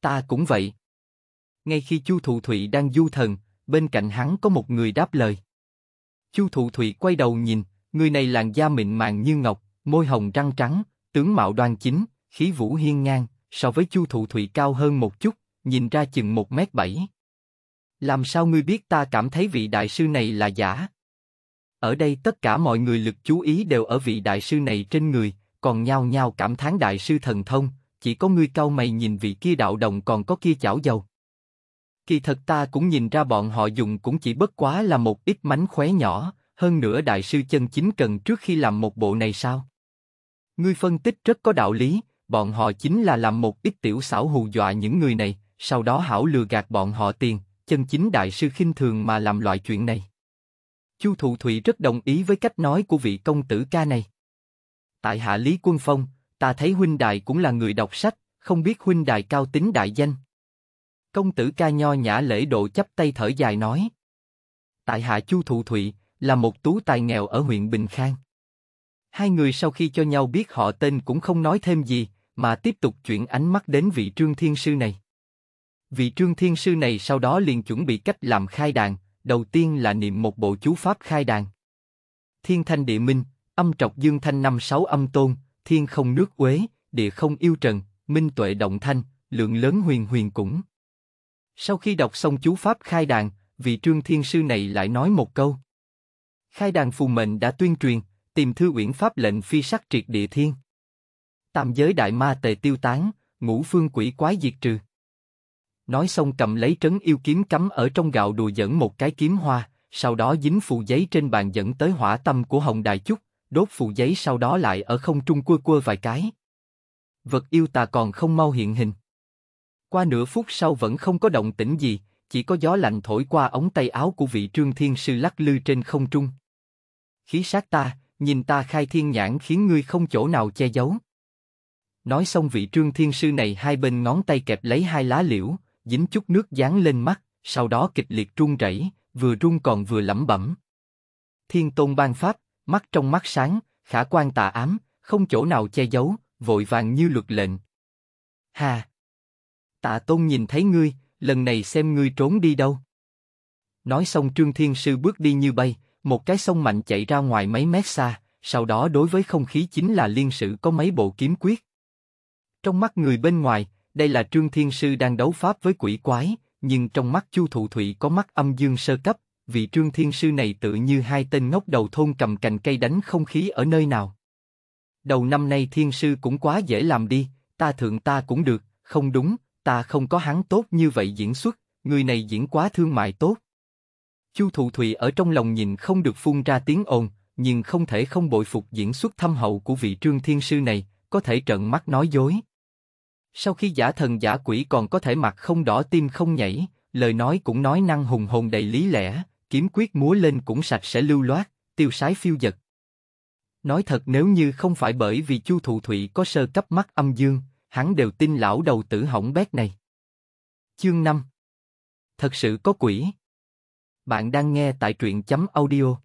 Ta cũng vậy. Ngay khi Chu Thụ Thụy đang du thần, bên cạnh hắn có một người đáp lời. Chu Thụ Thụy quay đầu nhìn, người này làn da mịn màng như ngọc, môi hồng răng trắng, tướng mạo đoan chính, khí vũ hiên ngang, so với Chu Thụ Thụy cao hơn một chút, nhìn ra chừng một mét bảy. Làm sao ngươi biết ta cảm thấy vị đại sư này là giả? Ở đây tất cả mọi người lực chú ý đều ở vị đại sư này trên người, còn nhao nhao cảm thán đại sư thần thông, chỉ có ngươi cau mày nhìn vị kia đạo đồng còn có kia chảo dầu. Kỳ thật ta cũng nhìn ra bọn họ dùng cũng chỉ bất quá là một ít mánh khóe nhỏ, hơn nữa đại sư chân chính cần trước khi làm một bộ này sao? Ngươi phân tích rất có đạo lý, bọn họ chính là làm một ít tiểu xảo hù dọa những người này, sau đó hảo lừa gạt bọn họ tiền, chân chính đại sư khinh thường mà làm loại chuyện này. Chu Thụ Thụy rất đồng ý với cách nói của vị công tử ca này tại hạ Lý Quân Phong, ta thấy huynh đài cũng là người đọc sách, không biết huynh đài cao tính đại danh. Công tử ca nho nhã lễ độ chấp tay thở dài nói. Tại hạ Chu Thụ Thụy, là một tú tài nghèo ở huyện Bình Khang. Hai người sau khi cho nhau biết họ tên cũng không nói thêm gì, mà tiếp tục chuyển ánh mắt đến vị trương thiên sư này. Vị trương thiên sư này sau đó liền chuẩn bị cách làm khai đàn, đầu tiên là niệm một bộ chú pháp khai đàn. Thiên thanh địa minh, Âm trọc dương thanh năm sáu âm tôn, thiên không nước quế địa không yêu trần, minh tuệ động thanh, lượng lớn huyền huyền cũng. Sau khi đọc xong chú pháp khai đàn, vị trương thiên sư này lại nói một câu. Khai đàn phù mệnh đã tuyên truyền, tìm thư uyển pháp lệnh phi sắc triệt địa thiên. Tam giới đại ma tề tiêu tán, ngũ phương quỷ quái diệt trừ. Nói xong cầm lấy trấn yêu kiếm cắm ở trong gạo đùa dẫn một cái kiếm hoa, sau đó dính phù giấy trên bàn dẫn tới hỏa tâm của Hồng đài Chúc, đốt phù giấy sau đó lại ở không trung quơ quơ vài cái. Vật yêu tà còn không mau hiện hình. Qua nửa phút sau vẫn không có động tĩnh gì, chỉ có gió lạnh thổi qua ống tay áo của vị trương thiên sư lắc lư trên không trung. Khí sát ta, nhìn ta khai thiên nhãn khiến ngươi không chỗ nào che giấu. Nói xong vị trương thiên sư này hai bên ngón tay kẹp lấy hai lá liễu, dính chút nước dán lên mắt, sau đó kịch liệt trung rẩy, vừa run còn vừa lẩm bẩm. Thiên tôn ban pháp, mắt trong mắt sáng, khả quan tà ám, không chỗ nào che giấu, vội vàng như luật lệnh. Hà! Tạ Tôn nhìn thấy ngươi, lần này xem ngươi trốn đi đâu. Nói xong Trương Thiên Sư bước đi như bay, một cái sông mạnh chạy ra ngoài mấy mét xa, sau đó đối với không khí chính là liên sử có mấy bộ kiếm quyết. Trong mắt người bên ngoài, đây là Trương Thiên Sư đang đấu pháp với quỷ quái, nhưng trong mắt Chu Thụ Thụy có mắt âm dương sơ cấp, vị trương thiên sư này tự như hai tên ngốc đầu thôn cầm cành cây đánh không khí ở nơi nào. Đầu năm nay thiên sư cũng quá dễ làm đi, ta thượng ta cũng được, không đúng, ta không có hắn tốt như vậy diễn xuất, người này diễn quá thương mại tốt. Chu Thụ Thụy ở trong lòng nhìn không được phun ra tiếng ồn, nhưng không thể không bội phục diễn xuất thâm hậu của vị trương thiên sư này, có thể trợn mắt nói dối. Sau khi giả thần giả quỷ còn có thể mặt không đỏ tim không nhảy, lời nói cũng nói năng hùng hồn đầy lý lẽ, kiếm quyết múa lên cũng sạch sẽ lưu loát, tiêu sái phiêu dật. Nói thật nếu như không phải bởi vì Chu Thụ Thụy có sơ cấp mắt âm dương, hắn đều tin lão đầu tử hỏng bét này. Chương 5 Thật sự có quỷ. Bạn đang nghe tại truyện chấm audio.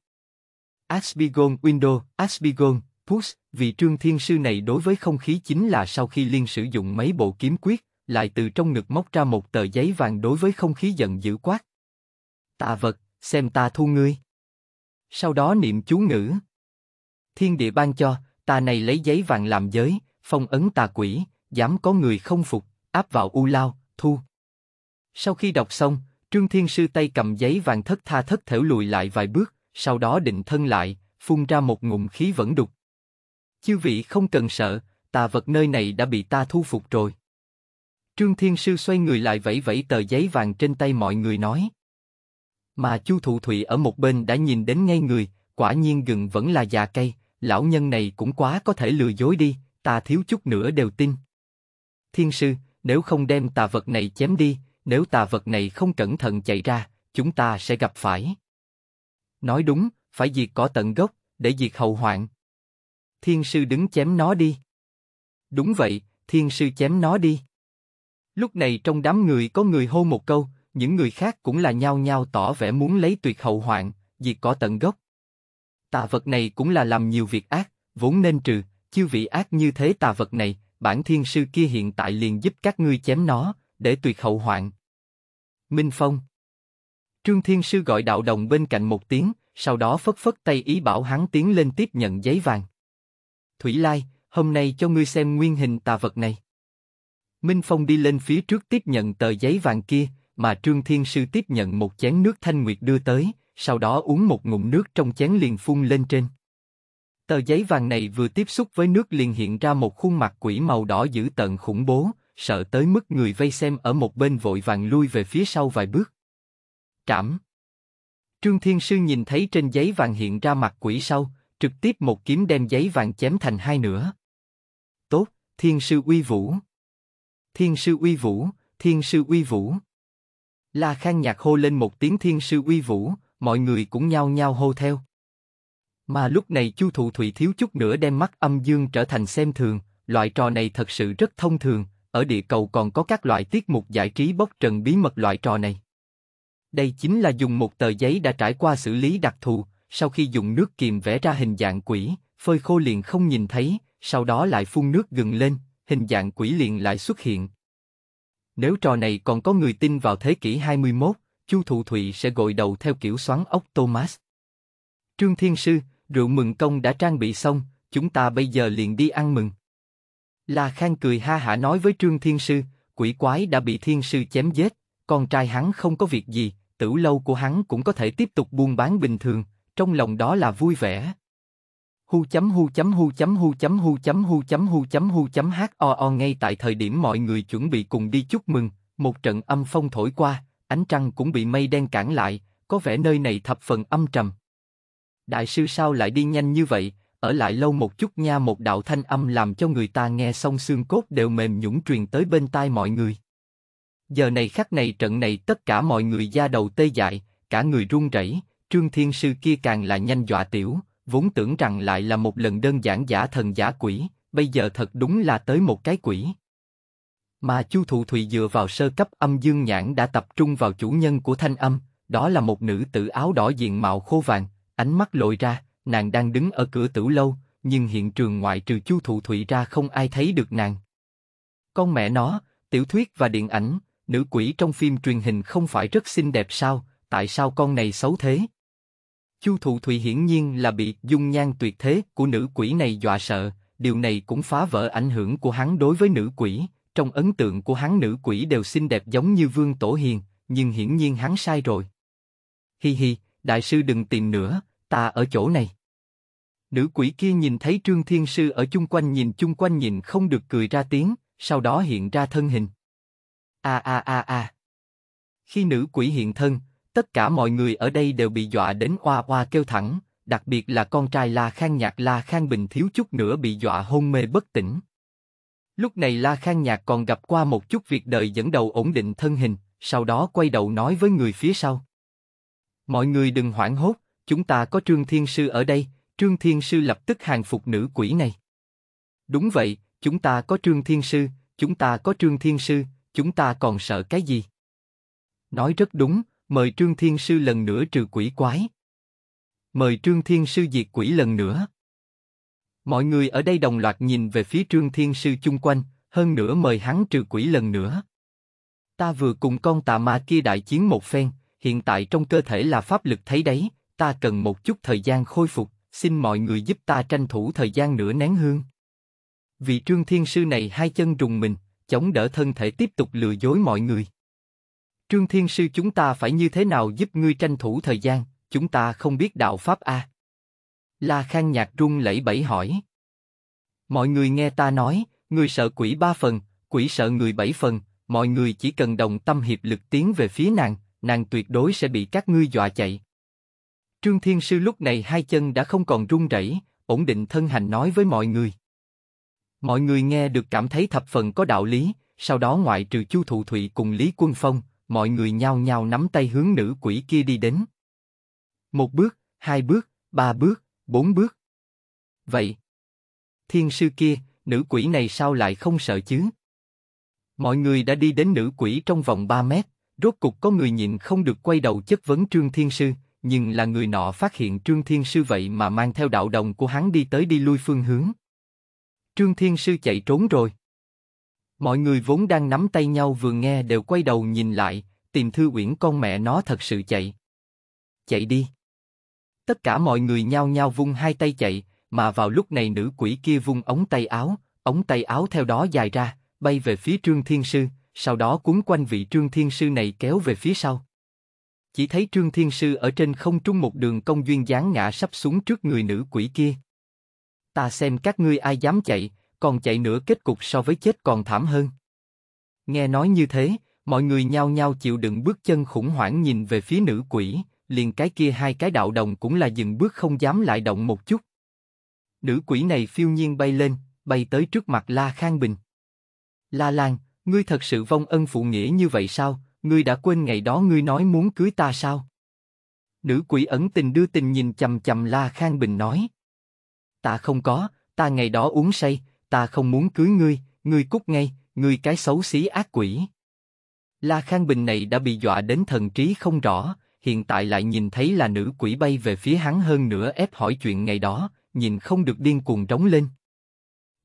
Asbigon Window, Asbigon, Push, vị trương thiên sư này đối với không khí chính là sau khi liên sử dụng mấy bộ kiếm quyết, lại từ trong ngực móc ra một tờ giấy vàng đối với không khí giận dữ quát. Tạ vật, xem ta thu ngươi. Sau đó niệm chú ngữ. Thiên địa ban cho, ta này lấy giấy vàng làm giới, phong ấn tà quỷ, dám có người không phục, áp vào u lao, thu. Sau khi đọc xong, Trương Thiên Sư tay cầm giấy vàng thất tha thất thểu lùi lại vài bước, sau đó định thân lại, phun ra một ngụm khí vẫn đục. Chư vị không cần sợ, tà vật nơi này đã bị ta thu phục rồi. Trương Thiên Sư xoay người lại vẫy vẫy tờ giấy vàng trên tay mọi người nói. Mà Chu Thụ Thụy ở một bên đã nhìn đến ngay người, quả nhiên gừng vẫn là già cây, lão nhân này cũng quá có thể lừa dối đi, ta thiếu chút nữa đều tin. Thiên sư, nếu không đem tà vật này chém đi, nếu tà vật này không cẩn thận chạy ra, chúng ta sẽ gặp phải. Nói đúng, phải diệt cỏ tận gốc, để diệt hậu hoạn. Thiên sư đứng chém nó đi. Đúng vậy, thiên sư chém nó đi. Lúc này trong đám người có người hô một câu, những người khác cũng là nhao nhao tỏ vẻ muốn lấy tuyệt hậu hoạn, diệt có tận gốc. Tà vật này cũng là làm nhiều việc ác, vốn nên trừ, chư vị ác như thế tà vật này, bản thiên sư kia hiện tại liền giúp các ngươi chém nó, để tuyệt hậu hoạn. Minh Phong Trương Thiên Sư gọi đạo đồng bên cạnh một tiếng, sau đó phất phất tay ý bảo hắn tiến lên tiếp nhận giấy vàng. Thủy Lai, hôm nay cho ngươi xem nguyên hình tà vật này. Minh Phong đi lên phía trước tiếp nhận tờ giấy vàng kia, mà Trương Thiên Sư tiếp nhận một chén nước thanh nguyệt đưa tới, sau đó uống một ngụm nước trong chén liền phun lên trên. Tờ giấy vàng này vừa tiếp xúc với nước liền hiện ra một khuôn mặt quỷ màu đỏ dữ tợn khủng bố, sợ tới mức người vây xem ở một bên vội vàng lui về phía sau vài bước. Trảm Trương Thiên Sư nhìn thấy trên giấy vàng hiện ra mặt quỷ sau, trực tiếp một kiếm đem giấy vàng chém thành hai nửa. Tốt, Thiên Sư uy vũ. Thiên Sư uy vũ, Thiên Sư uy vũ. La Khang Nhạc hô lên một tiếng thiên sư uy vũ, mọi người cũng nhao nhao hô theo. Mà lúc này Chu Thụ Thụy thiếu chút nữa đem mắt âm dương trở thành xem thường, loại trò này thật sự rất thông thường, ở địa cầu còn có các loại tiết mục giải trí bốc trần bí mật loại trò này. Đây chính là dùng một tờ giấy đã trải qua xử lý đặc thù, sau khi dùng nước kiềm vẽ ra hình dạng quỷ, phơi khô liền không nhìn thấy, sau đó lại phun nước gừng lên, hình dạng quỷ liền lại xuất hiện, nếu trò này còn có người tin vào thế kỷ 21, Chu Thụ Thụy sẽ gội đầu theo kiểu xoắn ốc Thomas. Trương Thiên Sư, rượu mừng công đã trang bị xong, chúng ta bây giờ liền đi ăn mừng. La Khang cười ha hả nói với Trương Thiên Sư, quỷ quái đã bị Thiên Sư chém giết, con trai hắn không có việc gì, tử lâu của hắn cũng có thể tiếp tục buôn bán bình thường, trong lòng đó là vui vẻ hu chấm hu chấm hu chấm hu chấm hu chấm hu chấm hu chấm hu chấm h o o ngay tại thời điểm mọi người chuẩn bị cùng đi chúc mừng một trận âm phong thổi qua ánh trăng cũng bị mây đen cản lại có vẻ nơi này thập phần âm trầm đại sư sao lại đi nhanh như vậy ở lại lâu một chút nha một đạo thanh âm làm cho người ta nghe xong xương cốt đều mềm nhũn truyền tới bên tai mọi người giờ này khắc này trận này tất cả mọi người da đầu tê dại cả người run rẩy trương thiên sư kia càng là nhanh dọa tiểu vốn tưởng rằng lại là một lần đơn giản giả thần giả quỷ, bây giờ thật đúng là tới một cái quỷ. Mà Chu Thụ Thụy dựa vào sơ cấp âm dương nhãn đã tập trung vào chủ nhân của thanh âm, đó là một nữ tử áo đỏ diện mạo khô vàng, ánh mắt lội ra, nàng đang đứng ở cửa tử lâu, nhưng hiện trường ngoại trừ Chu Thụ Thụy ra không ai thấy được nàng. Con mẹ nó, tiểu thuyết và điện ảnh, nữ quỷ trong phim truyền hình không phải rất xinh đẹp sao, tại sao con này xấu thế? Chu Thụ Thụy hiển nhiên là bị dung nhan tuyệt thế của nữ quỷ này dọa sợ, điều này cũng phá vỡ ảnh hưởng của hắn đối với nữ quỷ, trong ấn tượng của hắn nữ quỷ đều xinh đẹp giống như Vương Tổ Hiền, nhưng hiển nhiên hắn sai rồi. Hi hi, đại sư đừng tìm nữa, ta ở chỗ này. Nữ quỷ kia nhìn thấy Trương Thiên Sư ở chung quanh nhìn chung quanh nhìn không được cười ra tiếng, sau đó hiện ra thân hình. A a a a. Khi nữ quỷ hiện thân, Tất cả mọi người ở đây đều bị dọa đến oa oa kêu thẳng, đặc biệt là con trai La Khang Nhạc La Khang Bình thiếu chút nữa bị dọa hôn mê bất tỉnh. Lúc này La Khang Nhạc còn gặp qua một chút việc đời dẫn đầu ổn định thân hình, sau đó quay đầu nói với người phía sau. Mọi người đừng hoảng hốt, chúng ta có Trương Thiên Sư ở đây, Trương Thiên Sư lập tức hàng phục nữ quỷ này. Đúng vậy, chúng ta có Trương Thiên Sư, chúng ta có Trương Thiên Sư, chúng ta còn sợ cái gì? Nói rất đúng, mời Trương Thiên Sư lần nữa trừ quỷ quái. Mời Trương Thiên Sư diệt quỷ lần nữa. Mọi người ở đây đồng loạt nhìn về phía Trương Thiên Sư chung quanh, hơn nữa mời hắn trừ quỷ lần nữa. Ta vừa cùng con tà ma kia đại chiến một phen, hiện tại trong cơ thể là pháp lực thấy đấy, ta cần một chút thời gian khôi phục, xin mọi người giúp ta tranh thủ thời gian nửa nén hương. Vị trương thiên sư này hai chân rùng mình, chống đỡ thân thể tiếp tục lừa dối mọi người. Trương Thiên Sư chúng ta phải như thế nào giúp ngươi tranh thủ thời gian, chúng ta không biết đạo Pháp a. À? La Khang Nhạc run lẫy bẩy hỏi. Mọi người nghe ta nói, người sợ quỷ ba phần, quỷ sợ người bảy phần, mọi người chỉ cần đồng tâm hiệp lực tiến về phía nàng, nàng tuyệt đối sẽ bị các ngươi dọa chạy. Trương Thiên Sư lúc này hai chân đã không còn run rẩy, ổn định thân hành nói với mọi người. Mọi người nghe được cảm thấy thập phần có đạo lý, sau đó ngoại trừ Chu Thụ Thụy cùng Lý Quân Phong, mọi người nhao nhao nắm tay hướng nữ quỷ kia đi đến. Một bước, hai bước, ba bước, bốn bước. Vậy, thiên sư kia, nữ quỷ này sao lại không sợ chứ? Mọi người đã đi đến nữ quỷ trong vòng 3 mét, rốt cục có người nhìn không được quay đầu chất vấn Trương Thiên Sư, nhưng là người nọ phát hiện Trương Thiên Sư vậy mà mang theo đạo đồng của hắn đi tới đi lui phương hướng. Trương Thiên Sư chạy trốn rồi. Mọi người vốn đang nắm tay nhau vừa nghe đều quay đầu nhìn lại, tìm thư uyển con mẹ nó thật sự chạy. Chạy đi. Tất cả mọi người nhao nhao vung hai tay chạy, mà vào lúc này nữ quỷ kia vung ống tay áo, ống tay áo theo đó dài ra, bay về phía Trương Thiên Sư, sau đó cuốn quanh vị Trương Thiên Sư này kéo về phía sau. Chỉ thấy Trương Thiên Sư ở trên không trung một đường công duyên dáng ngã sắp xuống trước người nữ quỷ kia. Ta xem các ngươi ai dám chạy, còn chạy nữa kết cục so với chết còn thảm hơn. Nghe nói như thế, mọi người nhao nhao chịu đựng bước chân khủng hoảng nhìn về phía nữ quỷ, liền cái kia hai cái đạo đồng cũng là dừng bước không dám lại động một chút. Nữ quỷ này phiêu nhiên bay lên, bay tới trước mặt La Khang Bình. La Lan, ngươi thật sự vong ân phụ nghĩa như vậy sao? Ngươi đã quên ngày đó ngươi nói muốn cưới ta sao? Nữ quỷ ẩn tình đưa tình nhìn chầm chầm La Khang Bình nói. Ta không có, ta ngày đó uống say, ta không muốn cưới ngươi, ngươi cút ngay, ngươi cái xấu xí ác quỷ. La Khang Bình này đã bị dọa đến thần trí không rõ, hiện tại lại nhìn thấy là nữ quỷ bay về phía hắn hơn nữa ép hỏi chuyện ngày đó, nhìn không được điên cuồng trống lên.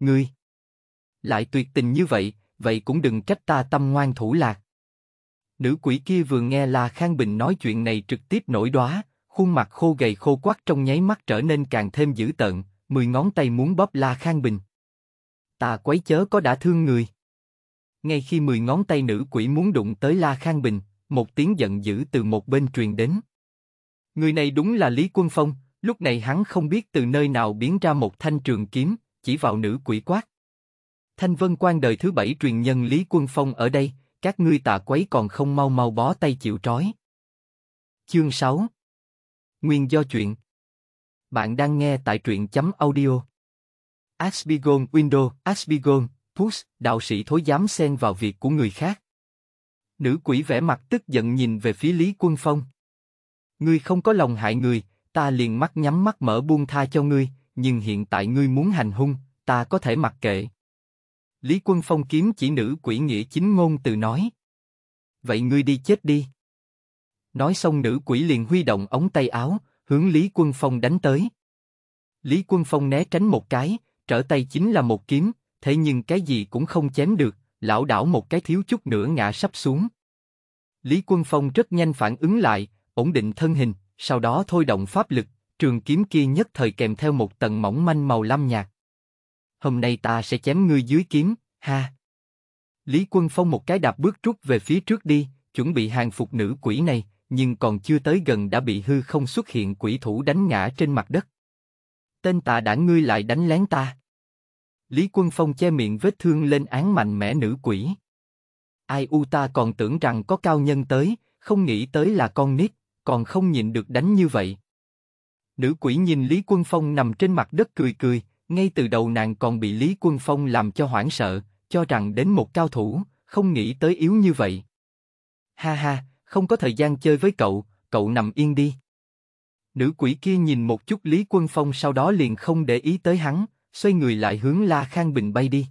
Ngươi! Lại tuyệt tình như vậy, vậy cũng đừng trách ta tâm ngoan thủ lạc. Nữ quỷ kia vừa nghe La Khang Bình nói chuyện này trực tiếp nổi đóa, khuôn mặt khô gầy khô quắc trong nháy mắt trở nên càng thêm dữ tợn, mười ngón tay muốn bóp La Khang Bình tà quấy chớ có đã thương người. Ngay khi mười ngón tay nữ quỷ muốn đụng tới La Khang Bình, một tiếng giận dữ từ một bên truyền đến. Người này đúng là Lý Quân Phong, lúc này hắn không biết từ nơi nào biến ra một thanh trường kiếm, chỉ vào nữ quỷ quát. Thanh Vân quan đời thứ bảy truyền nhân Lý Quân Phong ở đây, các ngươi tà quấy còn không mau mau bó tay chịu trói. Chương 6 Nguyên do chuyện Bạn đang nghe tại truyện chấm audio Asbigon Window, Asbigon, Push, đạo sĩ thối dám xen vào việc của người khác. Nữ quỷ vẻ mặt tức giận nhìn về phía Lý Quân Phong. Ngươi không có lòng hại người, ta liền mắt nhắm mắt mở buông tha cho ngươi, nhưng hiện tại ngươi muốn hành hung, ta có thể mặc kệ. Lý Quân Phong kiếm chỉ nữ quỷ nghĩa chính ngôn từ nói. Vậy ngươi đi chết đi. Nói xong nữ quỷ liền huy động ống tay áo, hướng Lý Quân Phong đánh tới. Lý Quân Phong né tránh một cái, trở tay chính là một kiếm, thế nhưng cái gì cũng không chém được, lão đảo một cái thiếu chút nữa ngã sắp xuống. Lý Quân Phong rất nhanh phản ứng lại, ổn định thân hình, sau đó thôi động pháp lực, trường kiếm kia nhất thời kèm theo một tầng mỏng manh màu lam nhạt. Hôm nay ta sẽ chém ngươi dưới kiếm, ha. Lý Quân Phong một cái đạp bước rút về phía trước đi, chuẩn bị hàng phục nữ quỷ này, nhưng còn chưa tới gần đã bị hư không xuất hiện quỷ thủ đánh ngã trên mặt đất. Tên tà đã ngươi lại đánh lén ta. Lý Quân Phong che miệng vết thương lên án mạnh mẽ nữ quỷ. Ai u ta còn tưởng rằng có cao nhân tới, không nghĩ tới là con nít, còn không nhìn được đánh như vậy. Nữ quỷ nhìn Lý Quân Phong nằm trên mặt đất cười cười, ngay từ đầu nàng còn bị Lý Quân Phong làm cho hoảng sợ, cho rằng đến một cao thủ, không nghĩ tới yếu như vậy. Ha ha, không có thời gian chơi với cậu, cậu nằm yên đi. Nữ quỷ kia nhìn một chút Lý Quân Phong sau đó liền không để ý tới hắn, xoay người lại hướng La Khang Bình bay đi.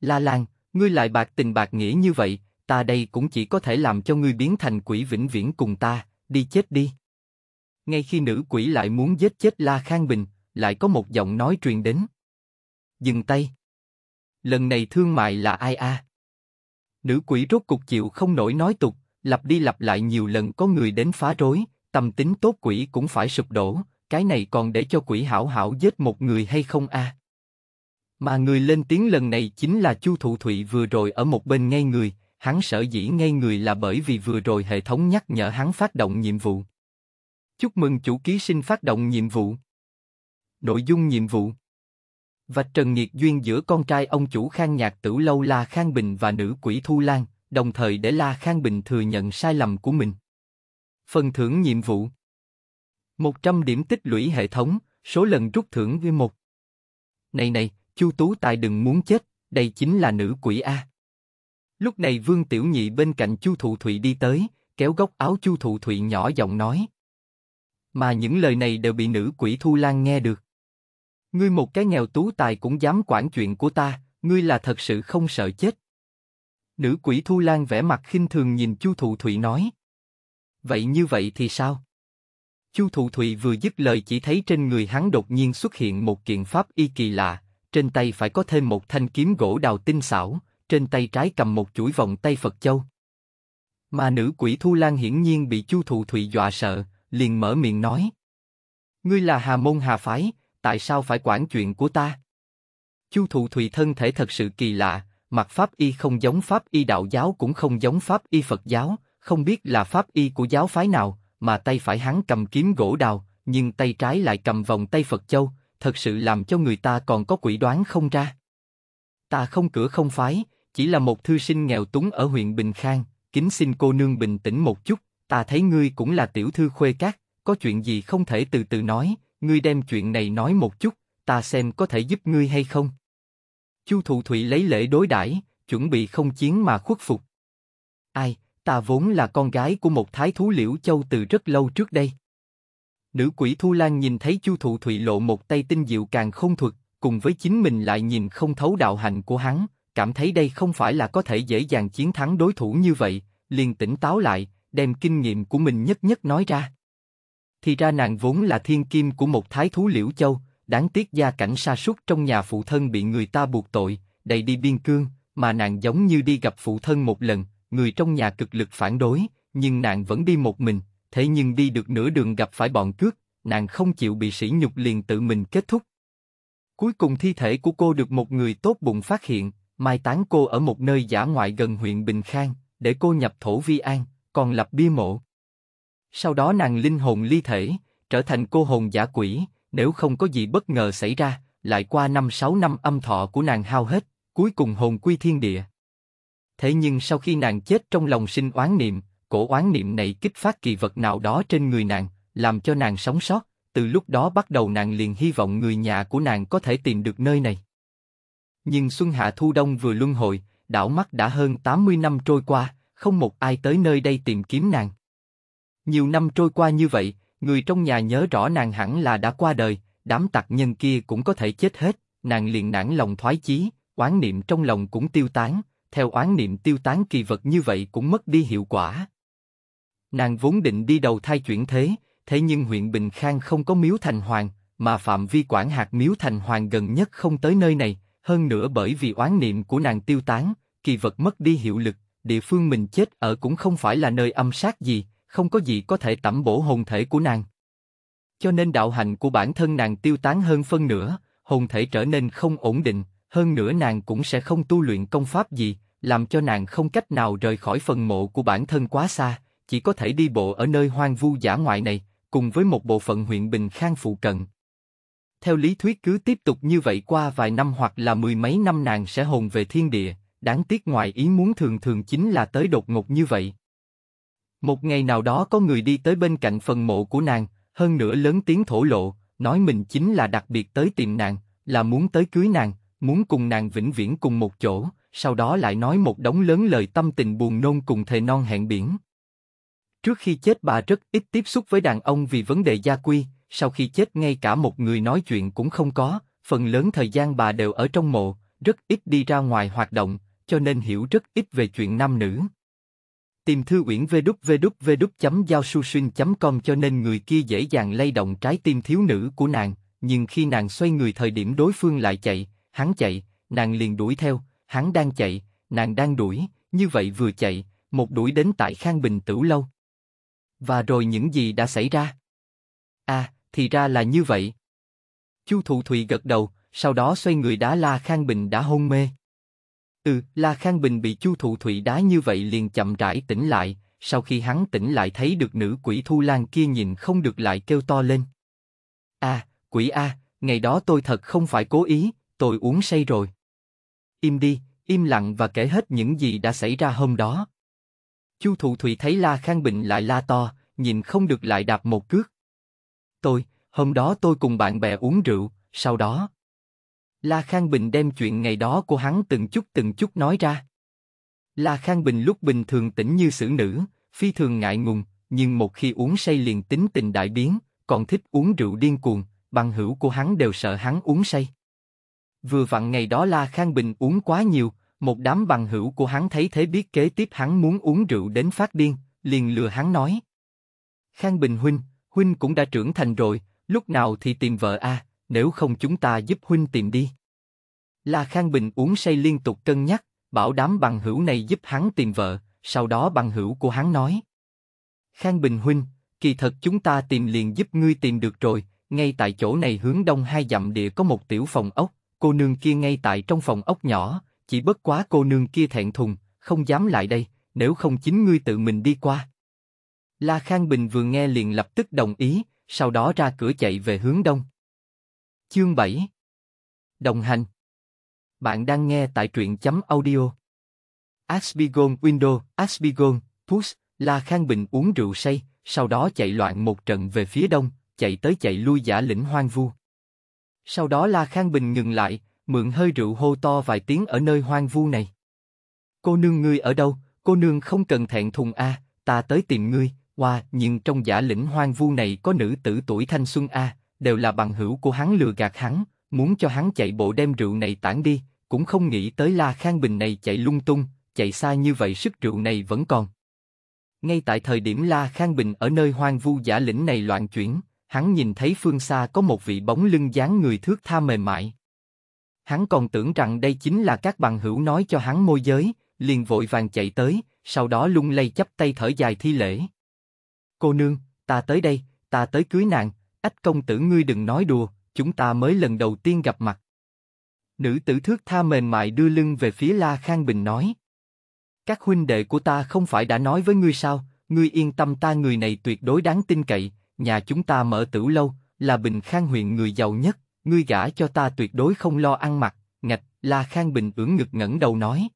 La Lan, ngươi lại bạc tình bạc nghĩa như vậy, ta đây cũng chỉ có thể làm cho ngươi biến thành quỷ vĩnh viễn cùng ta, đi chết đi. Ngay khi nữ quỷ lại muốn giết chết La Khang Bình, lại có một giọng nói truyền đến. Dừng tay. Lần này thương mại là ai a? Nữ quỷ rốt cục chịu không nổi nói tục, lặp đi lặp lại nhiều lần có người đến phá rối, tâm tính tốt quỷ cũng phải sụp đổ, cái này còn để cho quỷ hảo hảo giết một người hay không a? Mà người lên tiếng lần này chính là Chu Thụ Thụy vừa rồi ở một bên ngay người, hắn sợ dĩ ngay người là bởi vì vừa rồi hệ thống nhắc nhở hắn phát động nhiệm vụ. Chúc mừng chủ ký sinh phát động nhiệm vụ. Nội dung nhiệm vụ và trần nghiệt duyên giữa con trai ông chủ Khang Nhạc Tử Lâu La Khang Bình và nữ quỷ Thu Lan, đồng thời để La Khang Bình thừa nhận sai lầm của mình. Phần thưởng nhiệm vụ 100 điểm tích lũy hệ thống, số lần rút thưởng vi một. Này này, Chu Tú Tài đừng muốn chết, đây chính là nữ quỷ A. Lúc này Vương Tiểu Nhị bên cạnh Chu Thụ Thụy đi tới, kéo góc áo Chu Thụ Thụy nhỏ giọng nói. Mà những lời này đều bị nữ quỷ Thu Lan nghe được. Ngươi một cái nghèo tú tài cũng dám quản chuyện của ta, ngươi là thật sự không sợ chết. Nữ quỷ Thu Lan vẻ mặt khinh thường nhìn Chu Thụ Thụy nói. Vậy như vậy thì sao? Chu Thụ Thụy vừa dứt lời chỉ thấy trên người hắn đột nhiên xuất hiện một kiện pháp y kỳ lạ, trên tay phải có thêm một thanh kiếm gỗ đào tinh xảo, trên tay trái cầm một chuỗi vòng tay Phật Châu. Mà nữ quỷ Thu Lan hiển nhiên bị Chu Thụ Thụy dọa sợ, liền mở miệng nói. Ngươi là Hà Môn Hà Phái, tại sao phải quản chuyện của ta? Chu Thụ Thụy thân thể thật sự kỳ lạ, mặt pháp y không giống pháp y đạo giáo cũng không giống pháp y Phật giáo, không biết là pháp y của giáo phái nào, mà tay phải hắn cầm kiếm gỗ đào, nhưng tay trái lại cầm vòng tay Phật Châu, thật sự làm cho người ta còn có quỷ đoán không ra. Ta không cửa không phái, chỉ là một thư sinh nghèo túng ở huyện Bình Khang, kính xin cô nương bình tĩnh một chút, ta thấy ngươi cũng là tiểu thư khuê cát, có chuyện gì không thể từ từ nói, ngươi đem chuyện này nói một chút, ta xem có thể giúp ngươi hay không. Chu Thụ Thụy lấy lễ đối đãi, chuẩn bị không chiến mà khuất phục. Ai, Ta vốn là con gái của một thái thú liễu châu từ rất lâu trước đây. Nữ quỷ Thu Lan nhìn thấy Chu Thụ Thụy lộ một tay tinh diệu càng không thuật, cùng với chính mình lại nhìn không thấu đạo hạnh của hắn, cảm thấy đây không phải là có thể dễ dàng chiến thắng đối thủ như vậy, liền tỉnh táo lại, đem kinh nghiệm của mình nhất nhất nói ra. Thì ra nàng vốn là thiên kim của một thái thú liễu châu, đáng tiếc gia cảnh sa sút trong nhà phụ thân bị người ta buộc tội, đầy đi biên cương, mà nàng giống như đi gặp phụ thân một lần, người trong nhà cực lực phản đối, nhưng nàng vẫn đi một mình, thế nhưng đi được nửa đường gặp phải bọn cướp, nàng không chịu bị sỉ nhục liền tự mình kết thúc. Cuối cùng thi thể của cô được một người tốt bụng phát hiện, mai táng cô ở một nơi giả ngoại gần huyện Bình Khang, để cô nhập thổ vi an, còn lập bia mộ. Sau đó nàng linh hồn ly thể, trở thành cô hồn giả quỷ, nếu không có gì bất ngờ xảy ra, lại qua năm sáu năm âm thọ của nàng hao hết, cuối cùng hồn quy thiên địa. Thế nhưng sau khi nàng chết trong lòng sinh oán niệm, cổ oán niệm này kích phát kỳ vật nào đó trên người nàng, làm cho nàng sống sót, từ lúc đó bắt đầu nàng liền hy vọng người nhà của nàng có thể tìm được nơi này. Nhưng xuân hạ thu đông vừa luân hồi, đảo mắt đã hơn 80 năm trôi qua, không một ai tới nơi đây tìm kiếm nàng. Nhiều năm trôi qua như vậy, người trong nhà nhớ rõ nàng hẳn là đã qua đời, đám tặc nhân kia cũng có thể chết hết, nàng liền nản lòng thoái chí, oán niệm trong lòng cũng tiêu tán, theo oán niệm tiêu tán kỳ vật như vậy cũng mất đi hiệu quả. Nàng vốn định đi đầu thai chuyển thế, thế nhưng huyện Bình Khang không có miếu thành hoàng, mà phạm vi quản hạt miếu thành hoàng gần nhất không tới nơi này, hơn nữa bởi vì oán niệm của nàng tiêu tán, kỳ vật mất đi hiệu lực, địa phương mình chết ở cũng không phải là nơi âm sát gì, không có gì có thể tẩm bổ hồn thể của nàng. Cho nên đạo hành của bản thân nàng tiêu tán hơn phân nửa, hồn thể trở nên không ổn định, hơn nữa nàng cũng sẽ không tu luyện công pháp gì, làm cho nàng không cách nào rời khỏi phần mộ của bản thân quá xa, chỉ có thể đi bộ ở nơi hoang vu giả ngoại này, cùng với một bộ phận huyện Bình Khang phụ cận. Theo lý thuyết cứ tiếp tục như vậy qua vài năm hoặc là mười mấy năm nàng sẽ hồn về thiên địa, đáng tiếc ngoài ý muốn thường thường chính là tới đột ngột như vậy. Một ngày nào đó có người đi tới bên cạnh phần mộ của nàng, hơn nữa lớn tiếng thổ lộ, nói mình chính là đặc biệt tới tìm nàng, là muốn tới cưới nàng, muốn cùng nàng vĩnh viễn cùng một chỗ, sau đó lại nói một đống lớn lời tâm tình buồn nôn cùng thề non hẹn biển. Trước khi chết bà rất ít tiếp xúc với đàn ông vì vấn đề gia quy, sau khi chết ngay cả một người nói chuyện cũng không có, phần lớn thời gian bà đều ở trong mộ, rất ít đi ra ngoài hoạt động, cho nên hiểu rất ít về chuyện nam nữ. Tìm thư uyển www giao com cho nên người kia dễ dàng lay động trái tim thiếu nữ của nàng, nhưng khi nàng xoay người thời điểm đối phương lại chạy, Hắn chạy, nàng liền đuổi theo, hắn đang chạy, nàng đang đuổi, như vậy vừa chạy, một đuổi đến tại Khang Bình Tửu Lâu. Và rồi những gì đã xảy ra? À, thì ra là như vậy. Chu Thụ Thụy gật đầu, sau đó xoay người đá La Khang Bình đã hôn mê. Ừ, La Khang Bình bị Chu Thụ Thụy đá như vậy liền chậm rãi tỉnh lại, sau khi hắn tỉnh lại thấy được nữ quỷ Thu Lan kia nhìn không được lại kêu to lên. a, à, quỷ A, ngày đó tôi thật không phải cố ý, tôi uống say rồi. Im đi, im lặng và kể hết những gì đã xảy ra hôm đó. Chu Thụ Thụy thấy La Khang Bình lại la to, nhìn không được lại đạp một cước. Tôi, hôm đó tôi cùng bạn bè uống rượu, sau đó. La Khang Bình đem chuyện ngày đó của hắn từng chút từng chút nói ra. La Khang Bình lúc bình thường tỉnh như xử nữ, phi thường ngại ngùng, nhưng một khi uống say liền tính tình đại biến, còn thích uống rượu điên cuồng, bằng hữu của hắn đều sợ hắn uống say. Vừa vặn ngày đó La Khang Bình uống quá nhiều, một đám bằng hữu của hắn thấy thế biết kế tiếp hắn muốn uống rượu đến phát điên, liền lừa hắn nói. Khang Bình huynh, huynh cũng đã trưởng thành rồi, lúc nào thì tìm vợ a, à, nếu không chúng ta giúp huynh tìm đi. La Khang Bình uống say liên tục cân nhắc, bảo đám bằng hữu này giúp hắn tìm vợ, sau đó bằng hữu của hắn nói. Khang Bình huynh, kỳ thật chúng ta tìm liền giúp ngươi tìm được rồi, ngay tại chỗ này hướng đông hai dặm địa có một tiểu phòng ốc, cô nương kia ngay tại trong phòng ốc nhỏ, chỉ bất quá cô nương kia thẹn thùng, không dám lại đây, nếu không chính ngươi tự mình đi qua. La Khang Bình vừa nghe liền lập tức đồng ý, sau đó ra cửa chạy về hướng đông. Chương 7 Đồng hành Bạn đang nghe tại truyện chấm audio. Asbigon Window, Asbigon, Push, La Khang Bình uống rượu say, sau đó chạy loạn một trận về phía đông, chạy tới chạy lui giả lĩnh hoang vu. Sau đó La Khang Bình ngừng lại, mượn hơi rượu hô to vài tiếng ở nơi hoang vu này. Cô nương ngươi ở đâu, cô nương không cần thẹn thùng a, ta tới tìm ngươi, hoa, nhưng trong giả lĩnh hoang vu này có nữ tử tuổi thanh xuân a, đều là bằng hữu của hắn lừa gạt hắn, muốn cho hắn chạy bộ đem rượu này tản đi, cũng không nghĩ tới La Khang Bình này chạy lung tung, chạy xa như vậy sức rượu này vẫn còn. Ngay tại thời điểm La Khang Bình ở nơi hoang vu giả lĩnh này loạn chuyển, hắn nhìn thấy phương xa có một vị bóng lưng dáng người thước tha mềm mại. Hắn còn tưởng rằng đây chính là các bằng hữu nói cho hắn môi giới, liền vội vàng chạy tới, sau đó lung lay chấp tay thở dài thi lễ. Cô nương, ta tới đây, ta tới cưới nàng, ách công tử ngươi đừng nói đùa, chúng ta mới lần đầu tiên gặp mặt. Nữ tử thước tha mềm mại đưa lưng về phía La Khang Bình nói. Các huynh đệ của ta không phải đã nói với ngươi sao, ngươi yên tâm ta người này tuyệt đối đáng tin cậy, nhà chúng ta mở tử lâu, là Bình Khang huyện người giàu nhất, ngươi gả cho ta tuyệt đối không lo ăn mặc, ngạch, La Khang Bình ưỡn ngực ngẩng đầu nói.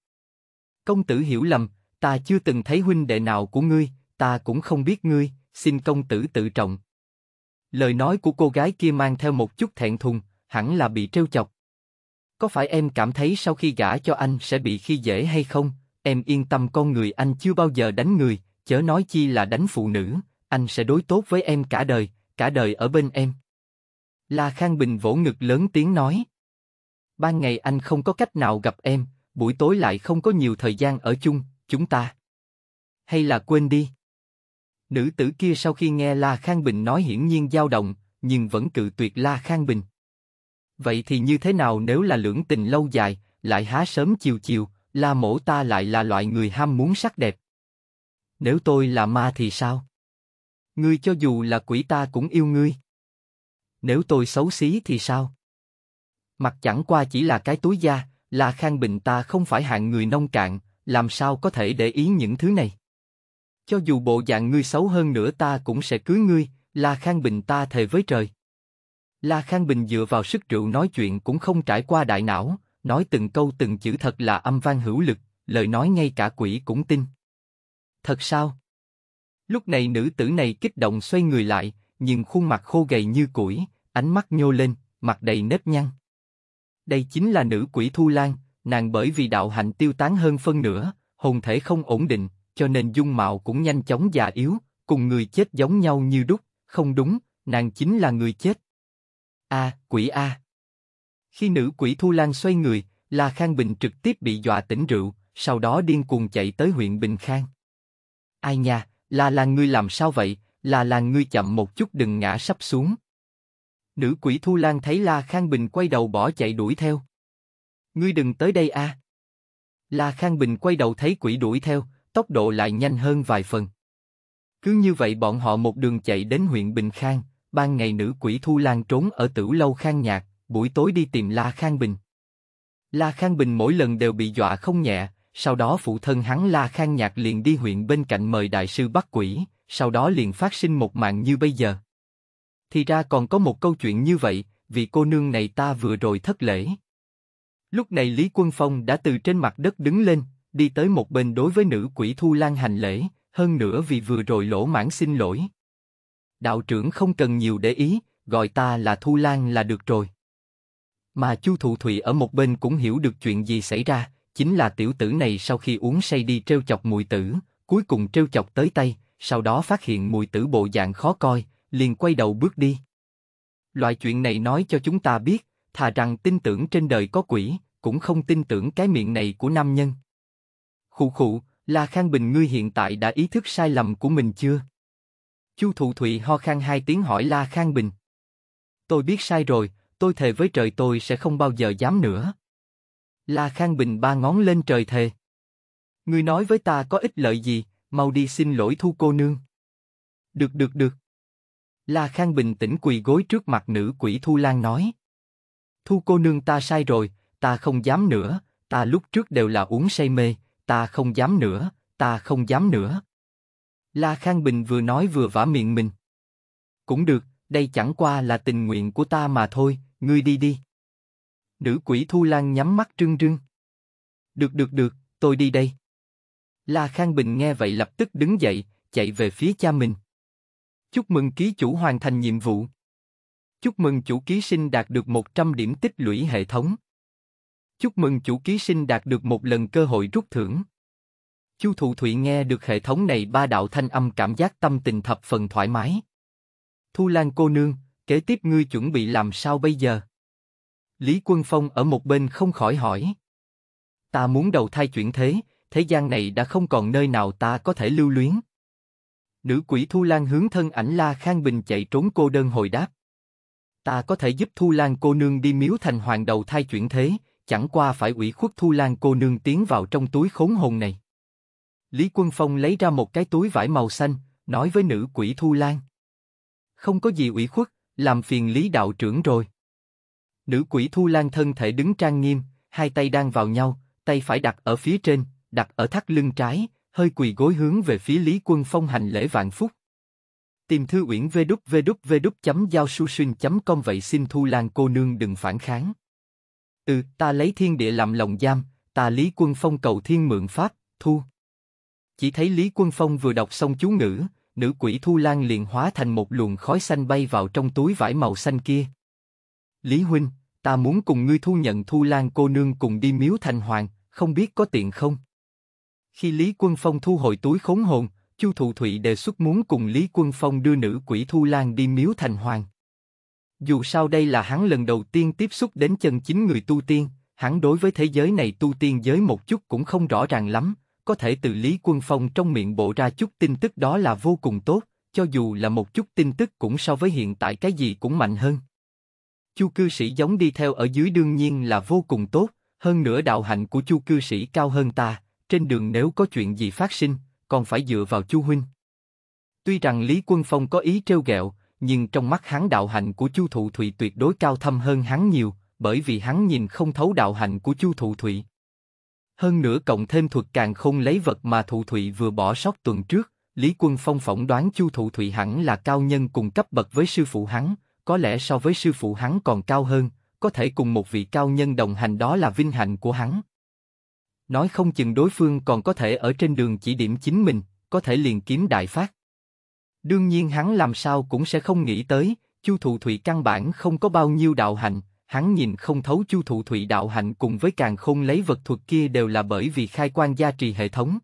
Công tử hiểu lầm, ta chưa từng thấy huynh đệ nào của ngươi, ta cũng không biết ngươi, xin công tử tự trọng. Lời nói của cô gái kia mang theo một chút thẹn thùng, hẳn là bị trêu chọc. Có phải em cảm thấy sau khi gả cho anh sẽ bị khi dễ hay không? Em yên tâm con người anh chưa bao giờ đánh người, chớ nói chi là đánh phụ nữ, anh sẽ đối tốt với em cả đời, cả đời ở bên em. La Khang Bình vỗ ngực lớn tiếng nói. Ban ngày anh không có cách nào gặp em, buổi tối lại không có nhiều thời gian ở chung, chúng ta. Hay là quên đi. Nữ tử kia sau khi nghe La Khang Bình nói hiển nhiên dao động, nhưng vẫn cự tuyệt La Khang Bình. Vậy thì như thế nào nếu là lưỡng tình lâu dài, lại há sớm chiều chiều, La mổ ta lại là loại người ham muốn sắc đẹp. Nếu tôi là ma thì sao? Ngươi cho dù là quỷ ta cũng yêu ngươi. Nếu tôi xấu xí thì sao? Mặt chẳng qua chỉ là cái túi da, là khang bình ta không phải hạng người nông cạn, làm sao có thể để ý những thứ này? Cho dù bộ dạng ngươi xấu hơn nữa ta cũng sẽ cưới ngươi, là khang bình ta thề với trời. La Khang Bình dựa vào sức rượu nói chuyện cũng không trải qua đại não, nói từng câu từng chữ thật là âm vang hữu lực, lời nói ngay cả quỷ cũng tin. Thật sao? Lúc này nữ tử này kích động xoay người lại, nhìn khuôn mặt khô gầy như củi, ánh mắt nhô lên, mặt đầy nếp nhăn. Đây chính là nữ quỷ Thu Lan, nàng bởi vì đạo hạnh tiêu tán hơn phân nửa, hồn thể không ổn định, cho nên dung mạo cũng nhanh chóng già yếu, cùng người chết giống nhau như đúc, không đúng, nàng chính là người chết. A, quỷ A. Khi nữ quỷ Thu Lan xoay người, La Khang Bình trực tiếp bị dọa tỉnh rượu, sau đó điên cuồng chạy tới huyện Bình Khang. Ai nha, là là ngươi làm sao vậy, là là ngươi chậm một chút đừng ngã sắp xuống. Nữ quỷ Thu Lan thấy La Khang Bình quay đầu bỏ chạy đuổi theo. Ngươi đừng tới đây a. À. La Khang Bình quay đầu thấy quỷ đuổi theo, tốc độ lại nhanh hơn vài phần. Cứ như vậy bọn họ một đường chạy đến huyện Bình Khang, ban ngày nữ quỷ Thu Lan trốn ở tửu lâu khang nhạc, buổi tối đi tìm La Khang Bình. La Khang Bình mỗi lần đều bị dọa không nhẹ, sau đó phụ thân hắn La Khang Nhạc liền đi huyện bên cạnh mời đại sư bắt quỷ, sau đó liền phát sinh một mạng như bây giờ. Thì ra còn có một câu chuyện như vậy, vì cô nương này ta vừa rồi thất lễ. Lúc này Lý Quân Phong đã từ trên mặt đất đứng lên, đi tới một bên đối với nữ quỷ Thu Lan hành lễ, hơn nữa vì vừa rồi lỗ mãn xin lỗi. Đạo trưởng không cần nhiều để ý, gọi ta là Thu Lan là được rồi. Mà Chu Thụ Thụy ở một bên cũng hiểu được chuyện gì xảy ra, chính là tiểu tử này sau khi uống say đi trêu chọc mùi tử, cuối cùng trêu chọc tới tay, sau đó phát hiện mùi tử bộ dạng khó coi, liền quay đầu bước đi. Loại chuyện này nói cho chúng ta biết, thà rằng tin tưởng trên đời có quỷ, cũng không tin tưởng cái miệng này của nam nhân. Khụ khụ, La Khang Bình ngươi hiện tại đã ý thức sai lầm của mình chưa? Chu Thụ Thụy ho khan hai tiếng hỏi La Khang Bình. Tôi biết sai rồi, tôi thề với trời tôi sẽ không bao giờ dám nữa. La Khang Bình ba ngón lên trời thề. Ngươi nói với ta có ích lợi gì, mau đi xin lỗi thu cô nương. Được được được. La Khang Bình tỉnh quỳ gối trước mặt nữ quỷ Thu Lan nói. Thu cô nương ta sai rồi, ta không dám nữa, ta lúc trước đều là uống say mê, ta không dám nữa, ta không dám nữa. La Khang Bình vừa nói vừa vả miệng mình. Cũng được, đây chẳng qua là tình nguyện của ta mà thôi, ngươi đi đi. Nữ quỷ Thu Lan nhắm mắt trưng trưng. Được được được, tôi đi đây. La Khang Bình nghe vậy lập tức đứng dậy, chạy về phía cha mình. Chúc mừng ký chủ hoàn thành nhiệm vụ. Chúc mừng chủ ký sinh đạt được 100 điểm tích lũy hệ thống. Chúc mừng chủ ký sinh đạt được một lần cơ hội rút thưởng. Chu Thụ Thụy nghe được hệ thống này ba đạo thanh âm cảm giác tâm tình thập phần thoải mái. Thu Lan cô nương, kế tiếp ngươi chuẩn bị làm sao bây giờ? Lý Quân Phong ở một bên không khỏi hỏi. Ta muốn đầu thai chuyển thế, thế gian này đã không còn nơi nào ta có thể lưu luyến. Nữ quỷ Thu Lan hướng thân ảnh La Khang Bình chạy trốn cô đơn hồi đáp. Ta có thể giúp Thu Lan cô nương đi miếu thành hoàng đầu thai chuyển thế, chẳng qua phải ủy khuất Thu Lan cô nương tiến vào trong túi khốn hồn này. Lý Quân Phong lấy ra một cái túi vải màu xanh, nói với nữ quỷ Thu Lan. Không có gì ủy khuất, làm phiền Lý đạo trưởng rồi. Nữ quỷ Thu Lan thân thể đứng trang nghiêm, hai tay đang vào nhau, tay phải đặt ở phía trên, đặt ở thắt lưng trái, hơi quỳ gối hướng về phía Lý Quân Phong hành lễ vạn phúc. Tìm thư uyển vê đúc vê đúc vê đúc chấm giao su xuyên chấm com vậy xin Thu Lan cô nương đừng phản kháng. Ừ, ta lấy thiên địa làm lòng giam, ta Lý Quân Phong cầu thiên mượn pháp, thu. Chỉ thấy Lý Quân Phong vừa đọc xong chú ngữ, nữ quỷ Thu Lan liền hóa thành một luồng khói xanh bay vào trong túi vải màu xanh kia. Lý Huynh, ta muốn cùng ngươi thu nhận Thu Lan cô nương cùng đi miếu thành hoàng, không biết có tiện không? Khi Lý Quân Phong thu hồi túi khốn hồn, Chu Thụ Thụy đề xuất muốn cùng Lý Quân Phong đưa nữ quỷ Thu Lan đi miếu thành hoàng. Dù sao đây là hắn lần đầu tiên tiếp xúc đến chân chính người tu tiên, hắn đối với thế giới này tu tiên giới một chút cũng không rõ ràng lắm, có thể từ Lý Quân Phong trong miệng bộ ra chút tin tức đó là vô cùng tốt, cho dù là một chút tin tức cũng so với hiện tại cái gì cũng mạnh hơn. Chu cư sĩ giống đi theo ở dưới đương nhiên là vô cùng tốt, hơn nữa đạo hạnh của Chu cư sĩ cao hơn ta, trên đường nếu có chuyện gì phát sinh, còn phải dựa vào Chu huynh. Tuy rằng Lý Quân Phong có ý trêu ghẹo, nhưng trong mắt hắn đạo hạnh của Chu Thụ Thụy tuyệt đối cao thâm hơn hắn nhiều, bởi vì hắn nhìn không thấu đạo hạnh của Chu Thụ Thụy. Hơn nữa cộng thêm thuật càng không lấy vật mà Thụ Thụy vừa bỏ sót tuần trước, Lý Quân Phong phỏng đoán Chu Thụ Thụy hẳn là cao nhân cùng cấp bậc với sư phụ hắn, có lẽ so với sư phụ hắn còn cao hơn, có thể cùng một vị cao nhân đồng hành đó là vinh hạnh của hắn. Nói không chừng đối phương còn có thể ở trên đường chỉ điểm chính mình, có thể liền kiếm đại phát. Đương nhiên hắn làm sao cũng sẽ không nghĩ tới, Chu Thụ Thụy căn bản không có bao nhiêu đạo hạnh, hắn nhìn không thấu Chu Thụ Thụy đạo hạnh cùng với càng khôn lấy vật thuật kia đều là bởi vì khai quan gia trì hệ thống.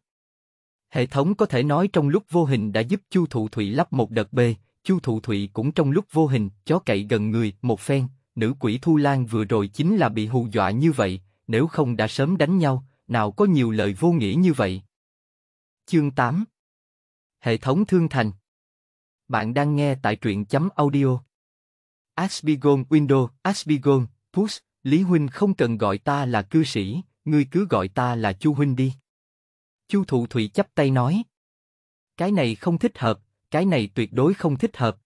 Hệ thống có thể nói trong lúc vô hình đã giúp Chu Thụ Thụy lắp một đợt bê, Chu Thụ Thụy cũng trong lúc vô hình, chó cậy gần người, một phen, nữ quỷ Thu Lan vừa rồi chính là bị hù dọa như vậy, nếu không đã sớm đánh nhau, nào có nhiều lời vô nghĩa như vậy. Chương 8 Hệ thống thương thành Bạn đang nghe tại truyện chấm audio. Asbigon Window, Asbigon, Push, Lý Huynh không cần gọi ta là cư sĩ, ngươi cứ gọi ta là Chu Huynh đi. Chu Thụ Thụy chắp tay nói. Cái này không thích hợp, cái này tuyệt đối không thích hợp.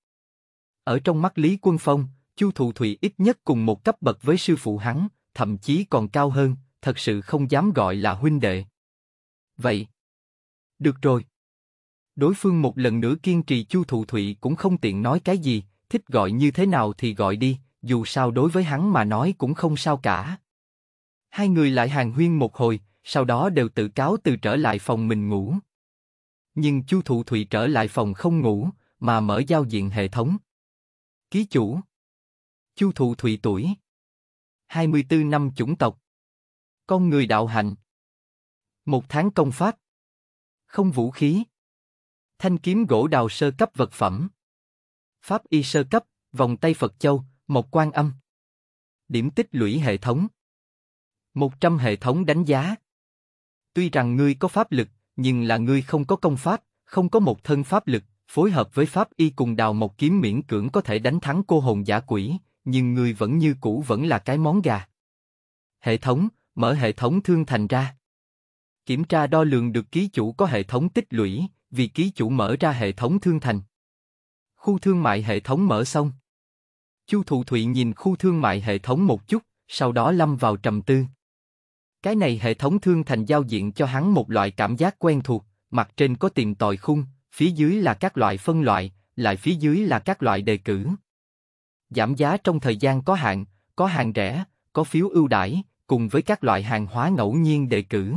Ở trong mắt Lý Quân Phong, Chu Thụ Thụy ít nhất cùng một cấp bậc với sư phụ hắn, thậm chí còn cao hơn, thật sự không dám gọi là huynh đệ. Vậy, được rồi. Đối phương một lần nữa kiên trì Chu Thụ Thụy cũng không tiện nói cái gì, thích gọi như thế nào thì gọi đi, dù sao đối với hắn mà nói cũng không sao cả. Hai người lại hàng huyên một hồi, sau đó đều tự cáo từ trở lại phòng mình ngủ. Nhưng Chu Thụ Thụy trở lại phòng không ngủ, mà mở giao diện hệ thống. Ký chủ Chu Thụ Thụy tuổi 24 năm chủng tộc Con người đạo hạnh Một tháng công pháp Không vũ khí Thanh kiếm gỗ đào sơ cấp vật phẩm Pháp y sơ cấp, vòng tay Phật Châu, một quan Âm Điểm tích lũy hệ thống 100 hệ thống đánh giá Tuy rằng ngươi có pháp lực, nhưng là ngươi không có công pháp, không có một thân pháp lực, phối hợp với pháp y cùng đào một kiếm miễn cưỡng có thể đánh thắng cô hồn giả quỷ, nhưng ngươi vẫn như cũ vẫn là cái món gà. Hệ thống, mở hệ thống thương thành ra. Kiểm tra đo lường được ký chủ có hệ thống tích lũy, vì ký chủ mở ra hệ thống thương thành. Khu thương mại hệ thống mở xong. Chu Thụ Thụy nhìn khu thương mại hệ thống một chút, sau đó lâm vào trầm tư. Cái này hệ thống thương thành giao diện cho hắn một loại cảm giác quen thuộc, mặt trên có tiền tòi khung, phía dưới là các loại phân loại, lại phía dưới là các loại đề cử. Giảm giá trong thời gian có hạn, có hàng rẻ, có phiếu ưu đãi, cùng với các loại hàng hóa ngẫu nhiên đề cử.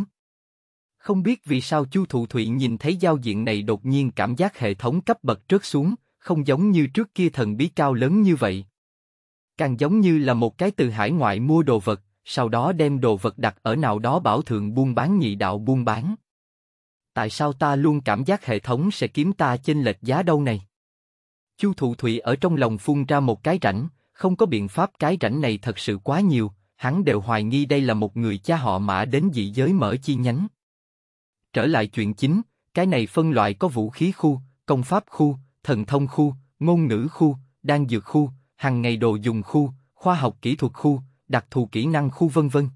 Không biết vì sao Chu Thụ Thụy nhìn thấy giao diện này đột nhiên cảm giác hệ thống cấp bậc rớt xuống, không giống như trước kia thần bí cao lớn như vậy. Càng giống như là một cái từ hải ngoại mua đồ vật, sau đó đem đồ vật đặt ở nào đó bảo thượng buôn bán nhị đạo buôn bán. Tại sao ta luôn cảm giác hệ thống sẽ kiếm ta chênh lệch giá đâu này? Chu Thụ Thụy ở trong lòng phun ra một cái rảnh, không có biện pháp cái rảnh này thật sự quá nhiều, hắn đều hoài nghi đây là một người cha họ mã đến dị giới mở chi nhánh. Trở lại chuyện chính, cái này phân loại có vũ khí khu, công pháp khu, thần thông khu, ngôn ngữ khu, đan dược khu, hàng ngày đồ dùng khu, khoa học kỹ thuật khu, đặc thù kỹ năng khu vân vân.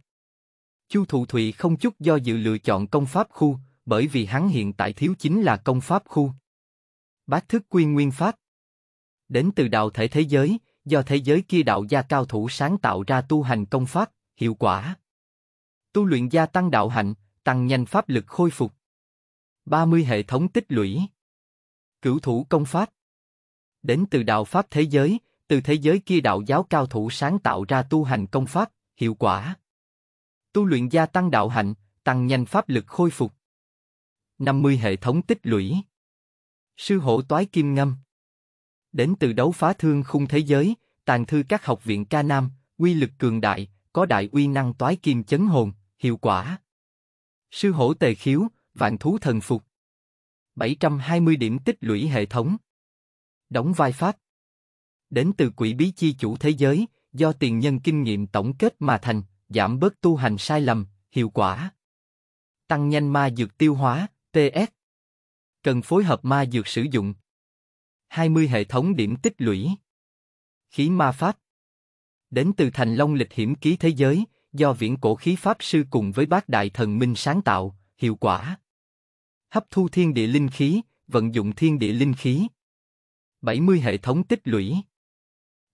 Chu Thụ Thụy không chút do dự lựa chọn công pháp khu, bởi vì hắn hiện tại thiếu chính là công pháp khu. Bát thức quy nguyên pháp Đến từ đạo thể thế giới, do thế giới kia đạo gia cao thủ sáng tạo ra tu hành công pháp, hiệu quả. Tu luyện gia tăng đạo hạnh, tăng nhanh pháp lực khôi phục. 30 hệ thống tích lũy Cửu thủ công pháp Đến từ đạo pháp thế giới, từ thế giới kia đạo giáo cao thủ sáng tạo ra tu hành công pháp, hiệu quả. Tu luyện gia tăng đạo hạnh, tăng nhanh pháp lực khôi phục. 50 hệ thống tích lũy. Sư hổ toái kim ngâm. Đến từ đấu phá thương khung thế giới, tàn thư các học viện ca nam, quy lực cường đại, có đại uy năng toái kim chấn hồn, hiệu quả. Sư hổ tề khiếu, vạn thú thần phục. 720 điểm tích lũy hệ thống. Đóng vai pháp đến từ quỷ bí chi chủ thế giới, do tiền nhân kinh nghiệm tổng kết mà thành, giảm bớt tu hành sai lầm, hiệu quả. Tăng nhanh ma dược tiêu hóa, TS. Cần phối hợp ma dược sử dụng. 20 hệ thống điểm tích lũy. Khí ma pháp. Đến từ thành long lịch hiểm ký thế giới, do viễn cổ khí pháp sư cùng với bác đại thần minh sáng tạo, hiệu quả. Hấp thu thiên địa linh khí, vận dụng thiên địa linh khí. 70 hệ thống tích lũy.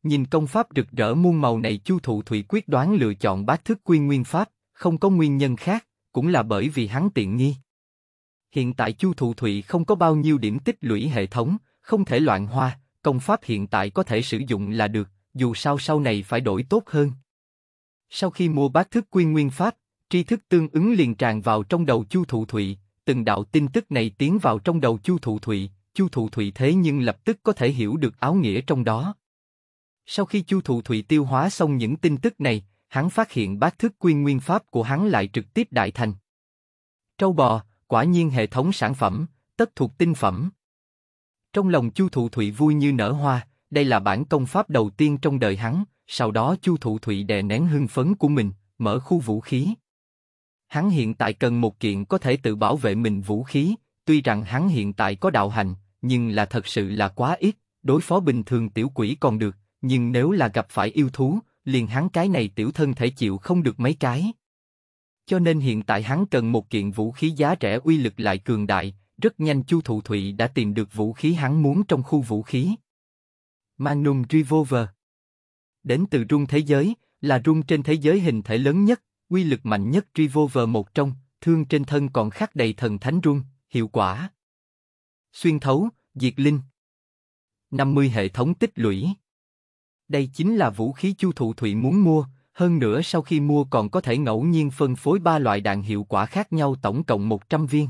Nhìn công pháp rực rỡ muôn màu này Chu Thụ Thủy quyết đoán lựa chọn bát thức quy nguyên pháp, không có nguyên nhân khác, cũng là bởi vì hắn tiện nghi. Hiện tại Chu Thụ Thủy không có bao nhiêu điểm tích lũy hệ thống, không thể loạn hoa, công pháp hiện tại có thể sử dụng là được, dù sao sau này phải đổi tốt hơn. Sau khi mua bát thức quy nguyên pháp, tri thức tương ứng liền tràn vào trong đầu Chu Thụ Thụy, từng đạo tin tức này tiến vào trong đầu Chu Thụ Thụy, Chu Thụ Thụy thế nhưng lập tức có thể hiểu được áo nghĩa trong đó. Sau khi Chu Thụ Thụy tiêu hóa xong những tin tức này, hắn phát hiện bát thức quyên nguyên pháp của hắn lại trực tiếp đại thành. Trâu bò, quả nhiên hệ thống sản phẩm, tất thuộc tinh phẩm. Trong lòng Chu Thụ Thụy vui như nở hoa, đây là bản công pháp đầu tiên trong đời hắn, sau đó Chu Thụ Thụy đè nén hưng phấn của mình, mở khu vũ khí. Hắn hiện tại cần một kiện có thể tự bảo vệ mình vũ khí, tuy rằng hắn hiện tại có đạo hành, nhưng là thật sự là quá ít, đối phó bình thường tiểu quỷ còn được, nhưng nếu là gặp phải yêu thú, liền hắn cái này tiểu thân thể chịu không được mấy cái. Cho nên hiện tại hắn cần một kiện vũ khí giá rẻ uy lực lại cường đại, rất nhanh Chu Thụ Thụy đã tìm được vũ khí hắn muốn trong khu vũ khí. Magnum Revolver Đến từ rung thế giới, là rung trên thế giới hình thể lớn nhất, uy lực mạnh nhất Revolver một trong, thương trên thân còn khắc đầy thần thánh rung, hiệu quả. Xuyên thấu, diệt linh 50 hệ thống tích lũy đây chính là vũ khí Chu Thụ Thụy muốn mua, hơn nữa sau khi mua còn có thể ngẫu nhiên phân phối ba loại đạn hiệu quả khác nhau tổng cộng 100 viên.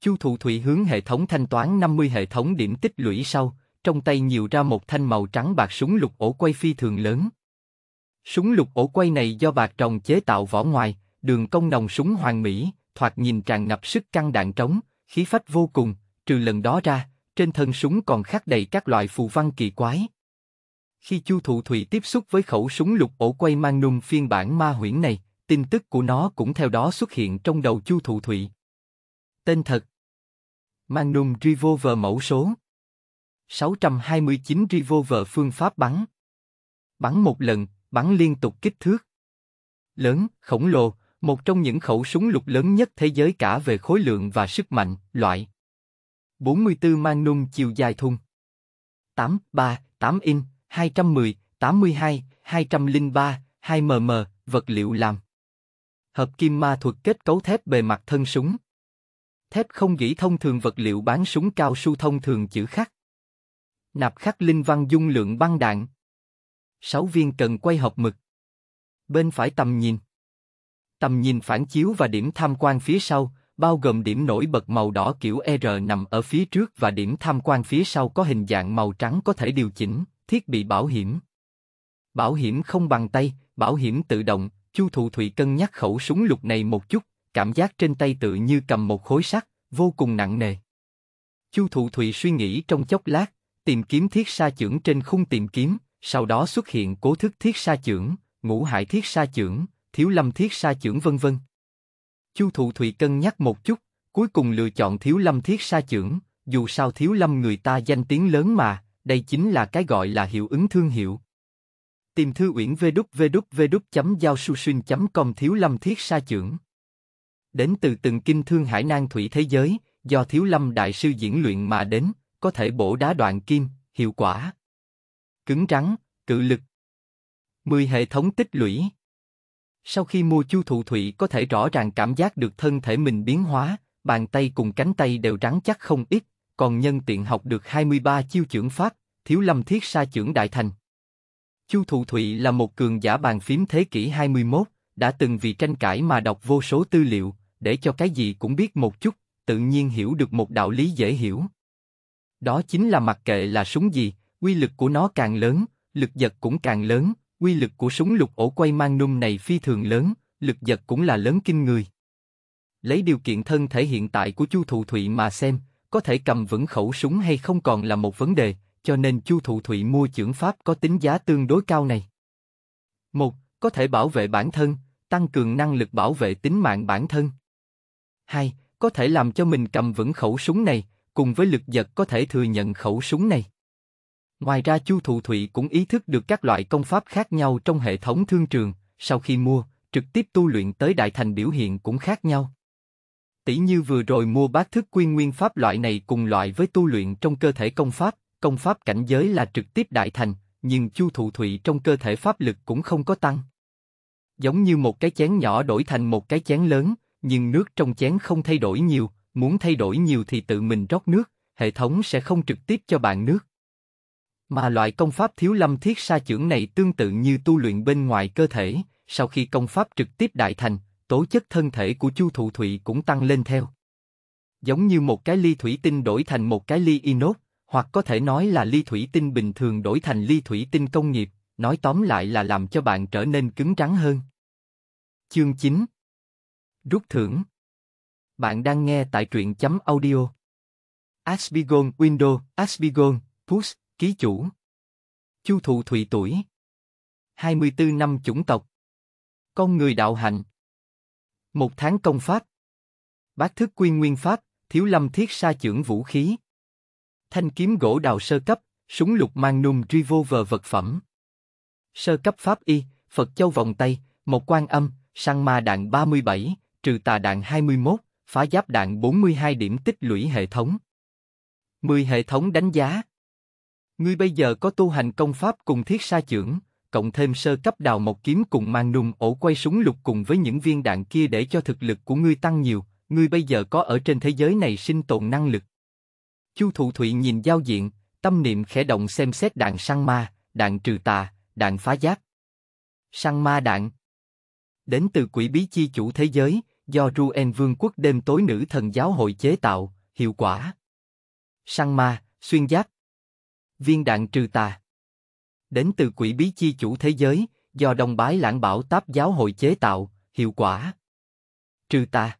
Chu Thụ Thụy hướng hệ thống thanh toán 50 hệ thống điểm tích lũy sau, trong tay nhiều ra một thanh màu trắng bạc súng lục ổ quay phi thường lớn. Súng lục ổ quay này do bạc trồng chế tạo vỏ ngoài, đường cong đồng súng hoàng mỹ, thoạt nhìn tràn ngập sức căng đạn trống, khí phách vô cùng, trừ lần đó ra, trên thân súng còn khắc đầy các loại phù văn kỳ quái. Khi Chu Thụ Thủy tiếp xúc với khẩu súng lục ổ quay mang Magnum phiên bản ma huyễn này, tin tức của nó cũng theo đó xuất hiện trong đầu Chu Thụ Thủy. Tên thật Mang Magnum Revolver mẫu số 629 Revolver phương pháp bắn Bắn một lần, bắn liên tục kích thước Lớn, khổng lồ, một trong những khẩu súng lục lớn nhất thế giới cả về khối lượng và sức mạnh, loại 44 mang nung chiều dài thun 8, 3, 8 in, 210, 82, 203, 2mm, vật liệu làm. Hợp kim ma thuật kết cấu thép bề mặt thân súng. Thép không gỉ thông thường vật liệu bán súng cao su thông thường chữ khắc. Nạp khắc linh văn dung lượng băng đạn. 6 viên cần quay hộp mực. Bên phải tầm nhìn. Tầm nhìn phản chiếu và điểm tham quan phía sau, bao gồm điểm nổi bật màu đỏ kiểu R nằm ở phía trước và điểm tham quan phía sau có hình dạng màu trắng có thể điều chỉnh, thiết bị bảo hiểm. Bảo hiểm không bằng tay, bảo hiểm tự động, Chu Thụ Thụy cân nhắc khẩu súng lục này một chút, cảm giác trên tay tự như cầm một khối sắt, vô cùng nặng nề. Chu Thụ Thụy suy nghĩ trong chốc lát, tìm kiếm thiết sa chưởng trên khung tìm kiếm, sau đó xuất hiện cố thức thiết sa chưởng, ngũ hại thiết sa chưởng, thiếu lâm thiết sa chưởng vân vân. Chu Thụ Thụy cân nhắc một chút, cuối cùng lựa chọn thiếu lâm thiết sa chưởng, dù sao thiếu lâm người ta danh tiếng lớn mà, đây chính là cái gọi là hiệu ứng thương hiệu. Tìm thư uyển vđvđvđ.giao.susin.com Thiếu Lâm Thiết Sa Chưởng Đến từ từng kinh thương hải nan thủy thế giới, do Thiếu Lâm Đại sư diễn luyện mà đến, có thể bổ đá đoạn kim, hiệu quả. Cứng rắn, cự lực. 10 hệ thống tích lũy. Sau khi mua chu thụ thủy có thể rõ ràng cảm giác được thân thể mình biến hóa, bàn tay cùng cánh tay đều rắn chắc không ít, còn nhân tiện học được 23 chiêu trưởng pháp, thiếu lâm thiết sa trưởng đại thành. Chu Thụ Thụy là một cường giả bàn phím thế kỷ 21, đã từng vì tranh cãi mà đọc vô số tư liệu, để cho cái gì cũng biết một chút, tự nhiên hiểu được một đạo lý dễ hiểu. Đó chính là mặc kệ là súng gì, quy lực của nó càng lớn, lực giật cũng càng lớn, quy lực của súng lục ổ quay mang nung này phi thường lớn, lực giật cũng là lớn kinh người. Lấy điều kiện thân thể hiện tại của Chu Thụ Thụy mà xem, có thể cầm vững khẩu súng hay không còn là một vấn đề, cho nên Chu Thụ Thụy mua trưởng pháp có tính giá tương đối cao này. Một, Có thể bảo vệ bản thân, tăng cường năng lực bảo vệ tính mạng bản thân. Hai, Có thể làm cho mình cầm vững khẩu súng này, cùng với lực giật có thể thừa nhận khẩu súng này. Ngoài ra Chu Thụ Thụy cũng ý thức được các loại công pháp khác nhau trong hệ thống thương trường, sau khi mua, trực tiếp tu luyện tới đại thành biểu hiện cũng khác nhau. Tỷ như vừa rồi mua bát thức quy nguyên pháp loại này cùng loại với tu luyện trong cơ thể công pháp, công pháp cảnh giới là trực tiếp đại thành, nhưng chu thụ thụy trong cơ thể pháp lực cũng không có tăng. Giống như một cái chén nhỏ đổi thành một cái chén lớn, nhưng nước trong chén không thay đổi nhiều, muốn thay đổi nhiều thì tự mình rót nước, hệ thống sẽ không trực tiếp cho bạn nước. Mà loại công pháp thiếu lâm thiết sa trưởng này tương tự như tu luyện bên ngoài cơ thể, sau khi công pháp trực tiếp đại thành, tố chất thân thể của Chu Thụ Thụy cũng tăng lên theo. Giống như một cái ly thủy tinh đổi thành một cái ly inox, hoặc có thể nói là ly thủy tinh bình thường đổi thành ly thủy tinh công nghiệp, nói tóm lại là làm cho bạn trở nên cứng rắn hơn. Chương 9 Rút thưởng Bạn đang nghe tại truyện chấm audio. Asbigon Window, Asbigon, Push, Ký chủ Chu Thụ Thụy tuổi 24 năm chủng tộc Con người đạo hạnh một tháng công pháp. Bác thức quy nguyên pháp, thiếu lâm thiết sa trưởng vũ khí. Thanh kiếm gỗ đào sơ cấp, súng lục mang nùm revolver vật phẩm. Sơ cấp pháp y, Phật Châu vòng tay, một quan âm, sang ma đạn 37, trừ tà đạn 21, phá giáp đạn 42 điểm tích lũy hệ thống. 10 hệ thống đánh giá. Ngươi bây giờ có tu hành công pháp cùng thiết sa trưởng cộng thêm sơ cấp đào một kiếm cùng mang nung ổ quay súng lục cùng với những viên đạn kia để cho thực lực của ngươi tăng nhiều, ngươi bây giờ có ở trên thế giới này sinh tồn năng lực. Chu Thụ Thụy nhìn giao diện, tâm niệm khẽ động xem xét đạn săn ma, đạn trừ tà, đạn phá giáp. Săn ma đạn Đến từ quỷ bí chi chủ thế giới, do Ruen Vương quốc đêm tối nữ thần giáo hội chế tạo, hiệu quả. Săn ma, xuyên giáp. Viên đạn trừ tà đến từ quỹ bí chi chủ thế giới, do đồng bái lãng bảo táp giáo hội chế tạo, hiệu quả. Trừ ta.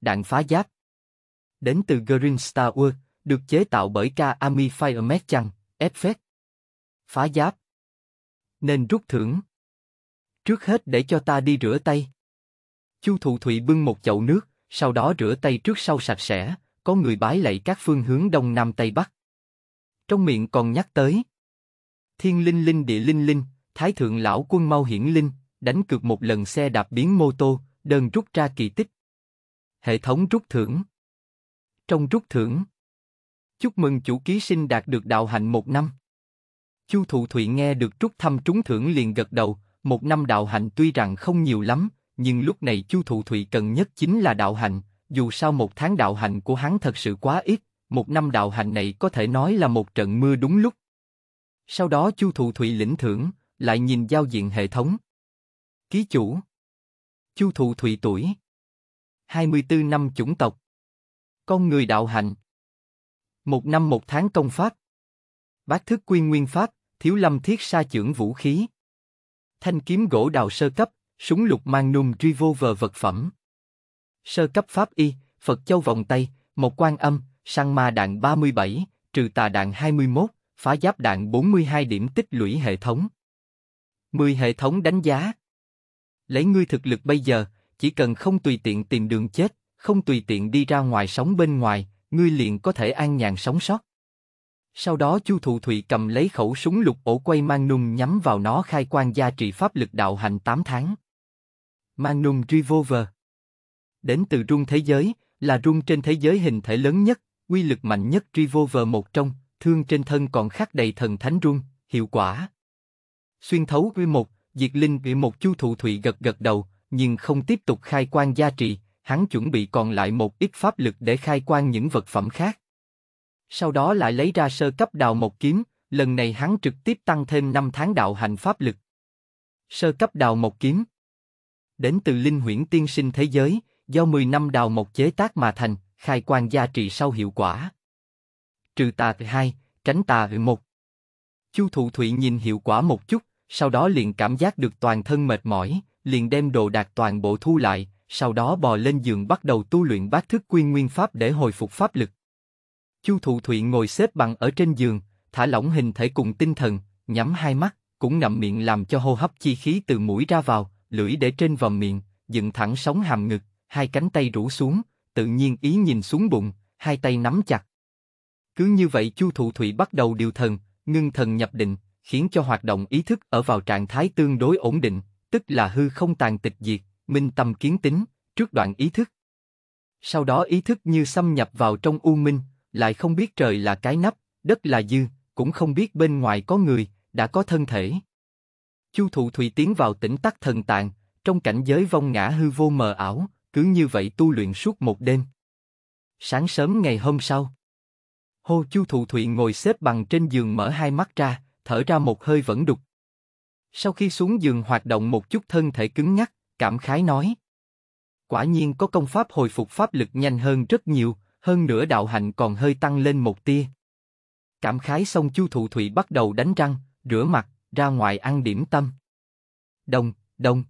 Đạn phá giáp. Đến từ Green Star World, được chế tạo bởi Kaami Firemet Chang, Effect. Phá giáp. Nên rút thưởng. Trước hết để cho ta đi rửa tay. Chu Thụ Thụy bưng một chậu nước, sau đó rửa tay trước sau sạch sẽ, có người bái lạy các phương hướng đông nam tây bắc. Trong miệng còn nhắc tới thiên linh linh địa linh linh, thái thượng lão quân mau hiển linh, đánh cược một lần xe đạp biến mô tô, đơn rút ra kỳ tích. Hệ thống rút thưởng Trong rút thưởng Chúc mừng chủ ký sinh đạt được đạo hạnh một năm. Chu Thụ Thụy nghe được trúc thăm trúng thưởng liền gật đầu, một năm đạo hạnh tuy rằng không nhiều lắm, nhưng lúc này Chu Thụ Thụy cần nhất chính là đạo hạnh, dù sao một tháng đạo hạnh của hắn thật sự quá ít, một năm đạo hạnh này có thể nói là một trận mưa đúng lúc. Sau đó Chu Thụ Thụy lĩnh thưởng, lại nhìn giao diện hệ thống. Ký chủ. Chu Thụ Thụy tuổi. 24 năm chủng tộc. Con người đạo hạnh. Một năm một tháng công pháp. bát thức quy nguyên pháp, thiếu lâm thiết sa trưởng vũ khí. Thanh kiếm gỗ đào sơ cấp, súng lục mang nung revolver vật phẩm. Sơ cấp pháp y, Phật châu vòng tay, một quan âm, săn ma đạn 37, trừ tà đạn 21, phá giáp đạn 42 điểm tích lũy hệ thống. 10 hệ thống đánh giá. Lấy ngươi thực lực bây giờ, chỉ cần không tùy tiện tìm đường chết, không tùy tiện đi ra ngoài sống bên ngoài, ngươi liền có thể an nhàn sống sót. Sau đó Chu Thụ Thụy cầm lấy khẩu súng lục ổ quay mang nung nhắm vào nó khai quan gia trị pháp lực đạo hành 8 tháng. Mang nung Revolver Đến từ rung thế giới, là rung trên thế giới hình thể lớn nhất, quy lực mạnh nhất Revolver một trong, thương trên thân còn khắc đầy thần thánh run, hiệu quả. Xuyên thấu uy một, diệt linh bị một chu thụ thụy gật gật đầu, nhưng không tiếp tục khai quan gia trị, hắn chuẩn bị còn lại một ít pháp lực để khai quan những vật phẩm khác. Sau đó lại lấy ra sơ cấp đào một kiếm, lần này hắn trực tiếp tăng thêm 5 tháng đạo hành pháp lực. Sơ cấp đào một kiếm Đến từ linh huyễn tiên sinh thế giới, do 10 năm đào một chế tác mà thành, khai quan gia trị sau hiệu quả trừ tà hai, tránh tà một. Chu Thụ Thụy nhìn hiệu quả một chút, sau đó liền cảm giác được toàn thân mệt mỏi, liền đem đồ đạc toàn bộ thu lại, sau đó bò lên giường bắt đầu tu luyện bát thức quy nguyên pháp để hồi phục pháp lực. Chu Thụ Thụy ngồi xếp bằng ở trên giường, thả lỏng hình thể cùng tinh thần, nhắm hai mắt, cũng ngậm miệng làm cho hô hấp chi khí từ mũi ra vào, lưỡi để trên vòm miệng, dựng thẳng sóng hàm ngực, hai cánh tay rũ xuống, tự nhiên ý nhìn xuống bụng, hai tay nắm chặt, cứ như vậy Chu Thụ Thụy bắt đầu điều thần, ngưng thần nhập định, khiến cho hoạt động ý thức ở vào trạng thái tương đối ổn định, tức là hư không tàn tịch diệt, minh tâm kiến tính, trước đoạn ý thức. Sau đó ý thức như xâm nhập vào trong u minh, lại không biết trời là cái nắp, đất là dư, cũng không biết bên ngoài có người, đã có thân thể. Chu Thụ Thụy tiến vào tỉnh tắc thần tạng, trong cảnh giới vong ngã hư vô mờ ảo, cứ như vậy tu luyện suốt một đêm. Sáng sớm ngày hôm sau, Hồ Chu Thụ Thụy ngồi xếp bằng trên giường mở hai mắt ra, thở ra một hơi vẫn đục. Sau khi xuống giường hoạt động một chút thân thể cứng nhắc, cảm khái nói. Quả nhiên có công pháp hồi phục pháp lực nhanh hơn rất nhiều, hơn nữa đạo hạnh còn hơi tăng lên một tia. Cảm khái xong Chu Thụ Thụy bắt đầu đánh răng, rửa mặt, ra ngoài ăn điểm tâm. Đông, đông.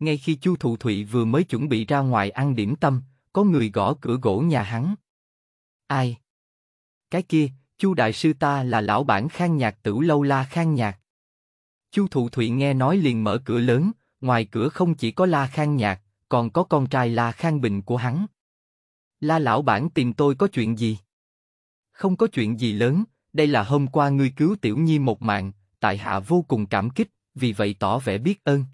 Ngay khi Chu Thụ Thụy vừa mới chuẩn bị ra ngoài ăn điểm tâm, có người gõ cửa gỗ nhà hắn. Ai? Cái kia, Chu đại sư ta là lão bản Khang Nhạc Tử lâu La Khang Nhạc. Chu Thụ Thụy nghe nói liền mở cửa lớn, ngoài cửa không chỉ có La Khang Nhạc, còn có con trai La Khang Bình của hắn. La lão bản tìm tôi có chuyện gì? Không có chuyện gì lớn, đây là hôm qua ngươi cứu tiểu nhi một mạng, tại hạ vô cùng cảm kích, vì vậy tỏ vẻ biết ơn.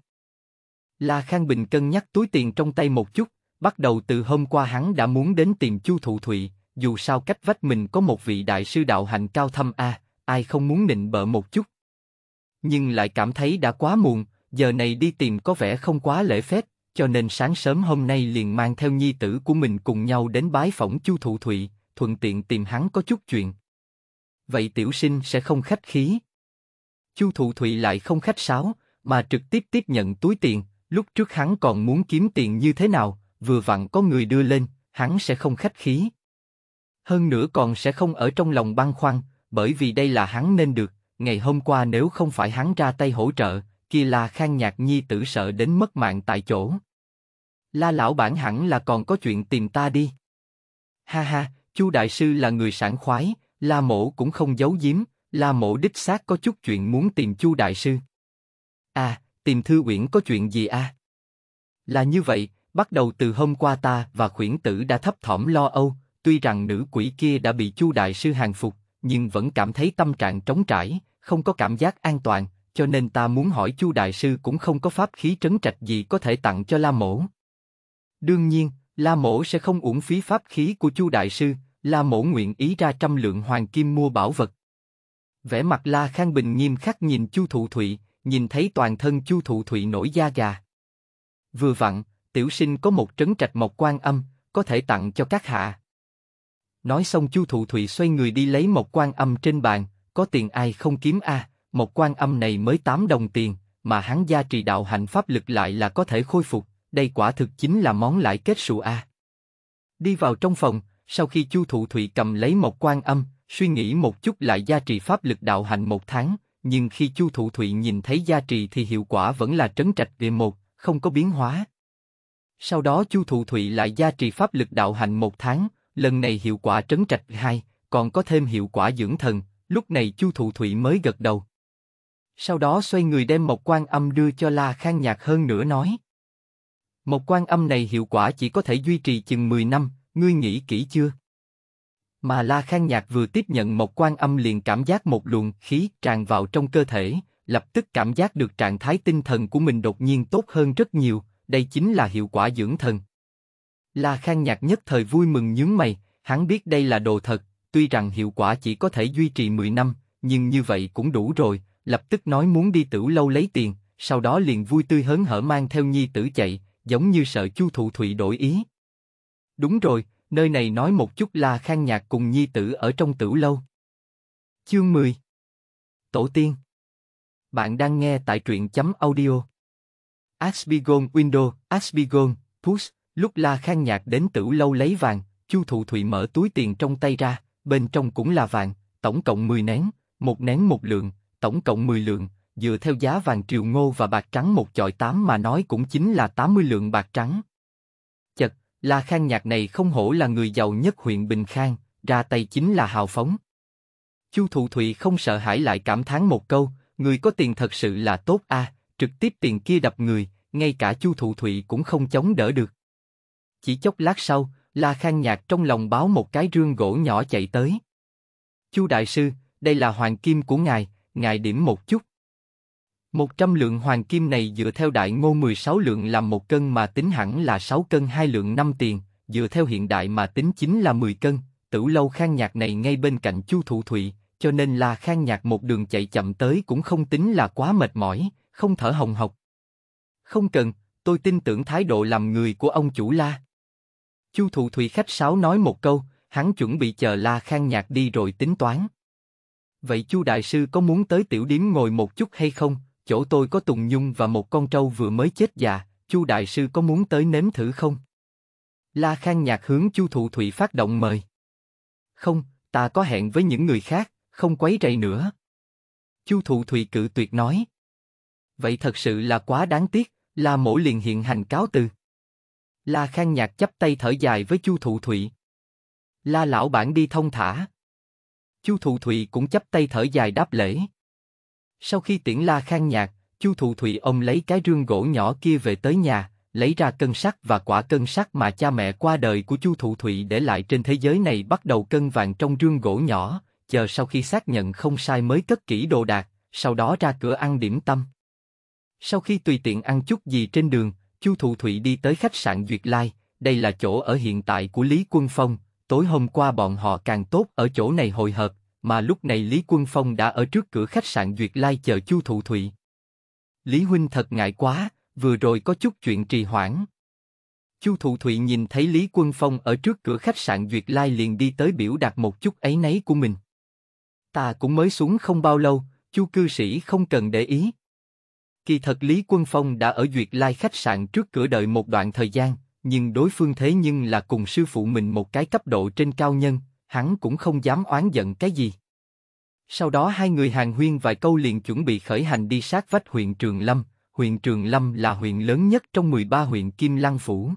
La Khang Bình cân nhắc túi tiền trong tay một chút, bắt đầu từ hôm qua hắn đã muốn đến tìm Chu Thụ Thụy, dù sao cách vách mình có một vị đại sư đạo hạnh cao thâm a, ai không muốn nịnh bợ một chút. Nhưng lại cảm thấy đã quá muộn, giờ này đi tìm có vẻ không quá lễ phép, cho nên sáng sớm hôm nay liền mang theo nhi tử của mình cùng nhau đến bái phỏng Chu Thụ Thụy, thuận tiện tìm hắn có chút chuyện. Vậy tiểu sinh sẽ không khách khí. Chu Thụ Thụy lại không khách sáo, mà trực tiếp tiếp nhận túi tiền, lúc trước hắn còn muốn kiếm tiền như thế nào, vừa vặn có người đưa lên, hắn sẽ không khách khí. Hơn nữa còn sẽ không ở trong lòng băn khoăn, bởi vì đây là hắn nên được, ngày hôm qua nếu không phải hắn ra tay hỗ trợ, kia là khang nhạc nhi tử sợ đến mất mạng tại chỗ. La lão bản hẳn là còn có chuyện tìm ta đi. Ha ha, chu đại sư là người sảng khoái, la mộ cũng không giấu giếm, la mộ đích xác có chút chuyện muốn tìm chu đại sư. À, tìm thư uyển có chuyện gì a? À? Là như vậy, bắt đầu từ hôm qua ta và khuyển tử đã thấp thỏm lo âu, Tuy rằng nữ quỷ kia đã bị Chu đại sư hàng phục, nhưng vẫn cảm thấy tâm trạng trống trải, không có cảm giác an toàn, cho nên ta muốn hỏi Chu đại sư cũng không có pháp khí trấn trạch gì có thể tặng cho La Mỗ. Đương nhiên, La Mỗ sẽ không uổng phí pháp khí của Chu đại sư, La Mỗ nguyện ý ra trăm lượng hoàng kim mua bảo vật. Vẻ mặt La Khang Bình nghiêm khắc nhìn Chu Thụ Thụy, nhìn thấy toàn thân Chu Thụ Thụy nổi da gà. Vừa vặn, tiểu sinh có một trấn trạch mộc quan âm, có thể tặng cho các hạ. Nói xong Chu Thụ Thụy xoay người đi lấy một quan âm trên bàn, có tiền ai không kiếm a, à, một quan âm này mới 8 đồng tiền, mà hắn gia trì đạo hạnh pháp lực lại là có thể khôi phục, đây quả thực chính là món lãi kết sù a. À. Đi vào trong phòng, sau khi Chu Thụ Thụy cầm lấy một quan âm, suy nghĩ một chút lại gia trì pháp lực đạo hạnh một tháng, nhưng khi Chu Thụ Thụy nhìn thấy gia trì thì hiệu quả vẫn là trấn trạch về một, không có biến hóa. Sau đó Chu Thụ Thụy lại gia trì pháp lực đạo hạnh một tháng, lần này hiệu quả trấn trạch hai, còn có thêm hiệu quả dưỡng thần, lúc này Chu Thụ Thụy mới gật đầu. Sau đó xoay người đem một Quan Âm đưa cho La Khang Nhạc hơn nữa nói. Một Quan Âm này hiệu quả chỉ có thể duy trì chừng 10 năm, ngươi nghĩ kỹ chưa? Mà La Khang Nhạc vừa tiếp nhận một Quan Âm liền cảm giác một luồng khí tràn vào trong cơ thể, lập tức cảm giác được trạng thái tinh thần của mình đột nhiên tốt hơn rất nhiều, đây chính là hiệu quả dưỡng thần. La Khang Nhạc nhất thời vui mừng nhướng mày, hắn biết đây là đồ thật, tuy rằng hiệu quả chỉ có thể duy trì 10 năm, nhưng như vậy cũng đủ rồi, lập tức nói muốn đi tử lâu lấy tiền, sau đó liền vui tươi hớn hở mang theo nhi tử chạy, giống như sợ chu thụ thụy đổi ý. Đúng rồi, nơi này nói một chút là khang nhạc cùng nhi tử ở trong tử lâu. Chương 10 Tổ tiên Bạn đang nghe tại truyện chấm audio. Aspigon Window, Aspigon, Push Lúc La Khang Nhạc đến tửu lâu lấy vàng, Chu Thụ Thụy mở túi tiền trong tay ra, bên trong cũng là vàng, tổng cộng 10 nén, một nén một lượng, tổng cộng 10 lượng, dựa theo giá vàng triều ngô và bạc trắng một chọi tám mà nói cũng chính là 80 lượng bạc trắng. Chật, La Khang Nhạc này không hổ là người giàu nhất huyện Bình Khang, ra tay chính là hào phóng. Chu Thụ Thụy không sợ hãi lại cảm thán một câu, người có tiền thật sự là tốt a, à, trực tiếp tiền kia đập người, ngay cả Chu Thụ Thụy cũng không chống đỡ được. Chỉ chốc lát sau, La Khang Nhạc trong lòng báo một cái rương gỗ nhỏ chạy tới. Chu đại sư, đây là hoàng kim của ngài, ngài điểm một chút. Một trăm lượng hoàng kim này dựa theo đại ngô mười sáu lượng làm một cân mà tính hẳn là sáu cân hai lượng năm tiền, dựa theo hiện đại mà tính chính là mười cân, tử lâu khang nhạc này ngay bên cạnh chu thụ thụy, cho nên là khang nhạc một đường chạy chậm tới cũng không tính là quá mệt mỏi, không thở hồng hộc. Không cần, tôi tin tưởng thái độ làm người của ông chủ la. Chu Thụ Thủy khách sáo nói một câu, hắn chuẩn bị chờ La Khang Nhạc đi rồi tính toán. Vậy Chu Đại Sư có muốn tới tiểu điếm ngồi một chút hay không? Chỗ tôi có Tùng Nhung và một con trâu vừa mới chết già, Chu Đại Sư có muốn tới nếm thử không? La Khang Nhạc hướng Chu Thụ Thụy phát động mời. Không, ta có hẹn với những người khác, không quấy rầy nữa. Chu Thụ Thụy cự tuyệt nói. Vậy thật sự là quá đáng tiếc, La Mổ liền hiện hành cáo từ. La Khang Nhạc chắp tay thở dài với Chu Thụ Thụy. La lão bản đi thông thả. Chu Thụ Thụy cũng chắp tay thở dài đáp lễ. Sau khi tiễn La Khang Nhạc, Chu Thụ Thụy ông lấy cái rương gỗ nhỏ kia về tới nhà, lấy ra cân sắt và quả cân sắt mà cha mẹ qua đời của Chu Thụ Thụy để lại trên thế giới này bắt đầu cân vàng trong rương gỗ nhỏ, chờ sau khi xác nhận không sai mới cất kỹ đồ đạc, sau đó ra cửa ăn điểm tâm. Sau khi tùy tiện ăn chút gì trên đường, Chu Thụ Thụy đi tới khách sạn Duyệt Lai, đây là chỗ ở hiện tại của Lý Quân Phong, tối hôm qua bọn họ càng tốt ở chỗ này hồi hợp, mà lúc này Lý Quân Phong đã ở trước cửa khách sạn Duyệt Lai chờ Chu Thụ Thụy. Lý Huynh thật ngại quá, vừa rồi có chút chuyện trì hoãn. Chu Thụ Thụy nhìn thấy Lý Quân Phong ở trước cửa khách sạn Duyệt Lai liền đi tới biểu đạt một chút ấy nấy của mình. Ta cũng mới xuống không bao lâu, Chu cư sĩ không cần để ý, Kỳ thật Lý Quân Phong đã ở Duyệt Lai khách sạn trước cửa đợi một đoạn thời gian, nhưng đối phương thế nhưng là cùng sư phụ mình một cái cấp độ trên cao nhân, hắn cũng không dám oán giận cái gì. Sau đó hai người hàng huyên vài câu liền chuẩn bị khởi hành đi sát vách huyện Trường Lâm, huyện Trường Lâm là huyện lớn nhất trong 13 huyện Kim Lăng Phủ.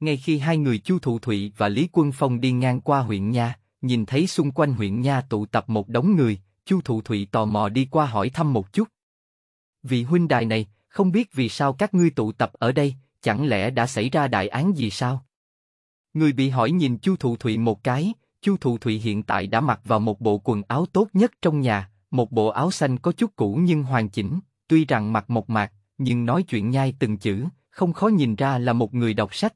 Ngay khi hai người Chu Thụ Thụy và Lý Quân Phong đi ngang qua huyện Nha, nhìn thấy xung quanh huyện Nha tụ tập một đống người, Chu Thụ Thụy tò mò đi qua hỏi thăm một chút. Vị huynh đài này, không biết vì sao các ngươi tụ tập ở đây, chẳng lẽ đã xảy ra đại án gì sao? Người bị hỏi nhìn Chu Thụ Thụy một cái, Chu Thụ Thụy hiện tại đã mặc vào một bộ quần áo tốt nhất trong nhà, một bộ áo xanh có chút cũ nhưng hoàn chỉnh, tuy rằng mặc một mạc, nhưng nói chuyện nhai từng chữ, không khó nhìn ra là một người đọc sách.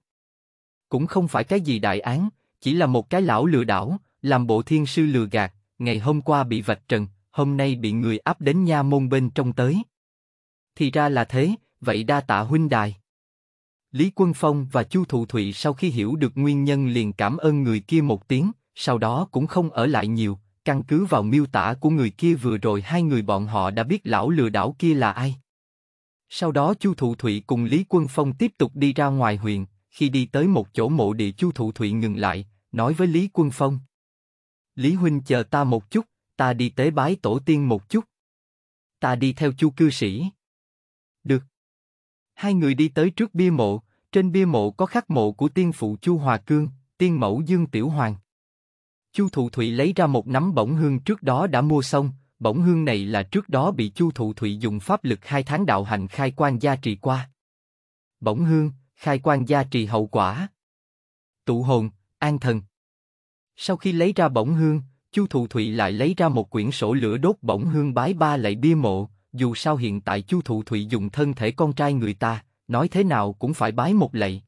Cũng không phải cái gì đại án, chỉ là một cái lão lừa đảo, làm bộ thiên sư lừa gạt, ngày hôm qua bị vạch trần, hôm nay bị người áp đến nha môn bên trong tới thì ra là thế, vậy đa tạ huynh đài. Lý Quân Phong và Chu Thụ Thụy sau khi hiểu được nguyên nhân liền cảm ơn người kia một tiếng, sau đó cũng không ở lại nhiều, căn cứ vào miêu tả của người kia vừa rồi hai người bọn họ đã biết lão lừa đảo kia là ai. Sau đó Chu Thụ Thụy cùng Lý Quân Phong tiếp tục đi ra ngoài huyện, khi đi tới một chỗ mộ địa Chu Thụ Thụy ngừng lại, nói với Lý Quân Phong. Lý Huynh chờ ta một chút, ta đi tế bái tổ tiên một chút. Ta đi theo Chu Cư Sĩ. Được. Hai người đi tới trước bia mộ, trên bia mộ có khắc mộ của tiên phụ Chu Hòa Cương, tiên mẫu Dương Tiểu Hoàng. Chu Thụ Thụy lấy ra một nắm bỗng hương trước đó đã mua xong, Bổng hương này là trước đó bị Chu Thụ Thụy dùng pháp lực hai tháng đạo hành khai quan gia trì qua. Bổng hương, khai quan gia trì hậu quả. Tụ hồn, an thần. Sau khi lấy ra bổng hương, Chu Thụ Thụy lại lấy ra một quyển sổ lửa đốt bổng hương bái ba lại bia mộ, dù sao hiện tại Chu Thụ Thụy dùng thân thể con trai người ta, nói thế nào cũng phải bái một lạy.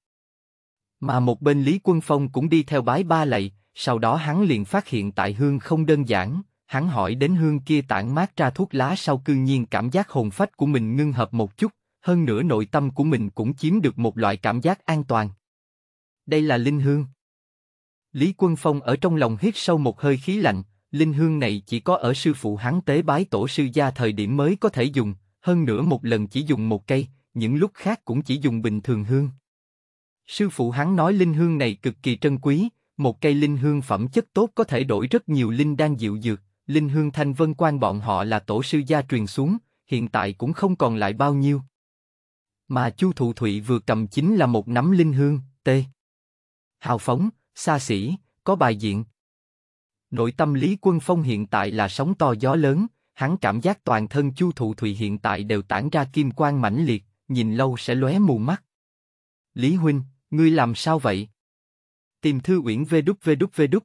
Mà một bên Lý Quân Phong cũng đi theo bái ba lạy, sau đó hắn liền phát hiện tại hương không đơn giản, hắn hỏi đến hương kia tản mát ra thuốc lá sau cương nhiên cảm giác hồn phách của mình ngưng hợp một chút, hơn nữa nội tâm của mình cũng chiếm được một loại cảm giác an toàn. Đây là linh hương. Lý Quân Phong ở trong lòng hít sâu một hơi khí lạnh, linh hương này chỉ có ở sư phụ hắn tế bái tổ sư gia thời điểm mới có thể dùng, hơn nữa một lần chỉ dùng một cây, những lúc khác cũng chỉ dùng bình thường hương. Sư phụ hắn nói linh hương này cực kỳ trân quý, một cây linh hương phẩm chất tốt có thể đổi rất nhiều linh đan dịu dược, linh hương thanh vân quan bọn họ là tổ sư gia truyền xuống, hiện tại cũng không còn lại bao nhiêu. Mà Chu Thụ Thụy vừa cầm chính là một nắm linh hương, tê. Hào phóng, xa xỉ, có bài diện. Nội tâm Lý Quân Phong hiện tại là sóng to gió lớn, hắn cảm giác toàn thân Chu Thụ Thụy hiện tại đều tản ra kim quang mãnh liệt, nhìn lâu sẽ lóe mù mắt. Lý huynh, ngươi làm sao vậy? Tìm thư uyển vê đúc vê đúc vê đúc.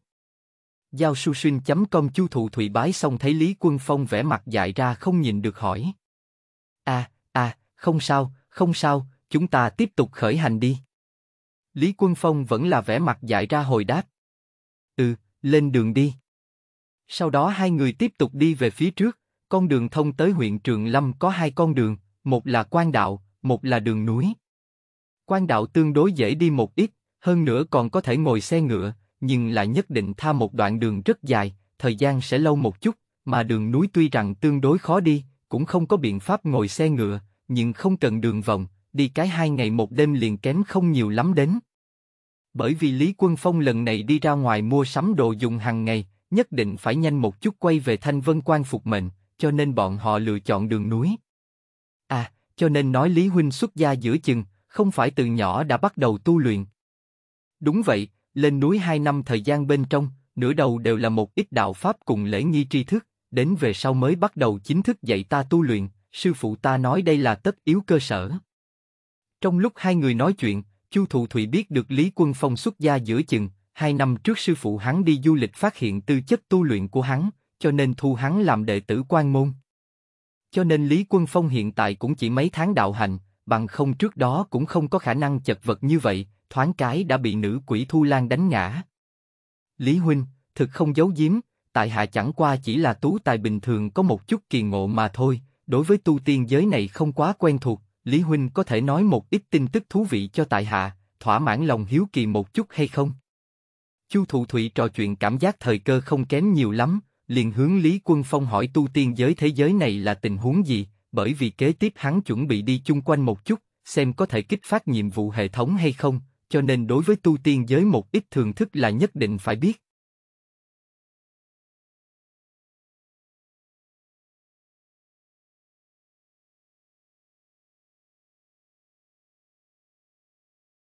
Giao su xuyên chấm công Chu Thụ Thụy bái xong thấy Lý Quân Phong vẻ mặt dại ra không nhìn được hỏi. À, à, không sao, không sao, chúng ta tiếp tục khởi hành đi. Lý Quân Phong vẫn là vẻ mặt dại ra hồi đáp. Ừ, lên đường đi. Sau đó hai người tiếp tục đi về phía trước, con đường thông tới huyện Trường Lâm có hai con đường, một là quan đạo, một là đường núi. Quan đạo tương đối dễ đi một ít, hơn nữa còn có thể ngồi xe ngựa, nhưng lại nhất định tha một đoạn đường rất dài, thời gian sẽ lâu một chút, mà đường núi tuy rằng tương đối khó đi, cũng không có biện pháp ngồi xe ngựa, nhưng không cần đường vòng, đi cái hai ngày một đêm liền kém không nhiều lắm đến. Bởi vì Lý Quân Phong lần này đi ra ngoài mua sắm đồ dùng hàng ngày, nhất định phải nhanh một chút quay về Thanh Vân Quan phục mệnh, cho nên bọn họ lựa chọn đường núi. À, cho nên nói Lý Huynh xuất gia giữa chừng, không phải từ nhỏ đã bắt đầu tu luyện. Đúng vậy, lên núi hai năm thời gian bên trong, nửa đầu đều là một ít đạo pháp cùng lễ nghi tri thức, đến về sau mới bắt đầu chính thức dạy ta tu luyện, sư phụ ta nói đây là tất yếu cơ sở. Trong lúc hai người nói chuyện, Chu Thụ Thụy biết được Lý Quân Phong xuất gia giữa chừng, hai năm trước sư phụ hắn đi du lịch phát hiện tư chất tu luyện của hắn, cho nên thu hắn làm đệ tử quan môn. Cho nên Lý Quân Phong hiện tại cũng chỉ mấy tháng đạo hành, bằng không trước đó cũng không có khả năng chật vật như vậy, thoáng cái đã bị nữ quỷ Thu Lan đánh ngã. Lý Huynh, thực không giấu giếm, tại hạ chẳng qua chỉ là tú tài bình thường có một chút kỳ ngộ mà thôi, đối với tu tiên giới này không quá quen thuộc, Lý Huynh có thể nói một ít tin tức thú vị cho tại hạ, thỏa mãn lòng hiếu kỳ một chút hay không? Chu Thụ Thụy trò chuyện cảm giác thời cơ không kém nhiều lắm, liền hướng Lý Quân Phong hỏi tu tiên giới thế giới này là tình huống gì, bởi vì kế tiếp hắn chuẩn bị đi chung quanh một chút, xem có thể kích phát nhiệm vụ hệ thống hay không, cho nên đối với tu tiên giới một ít thường thức là nhất định phải biết.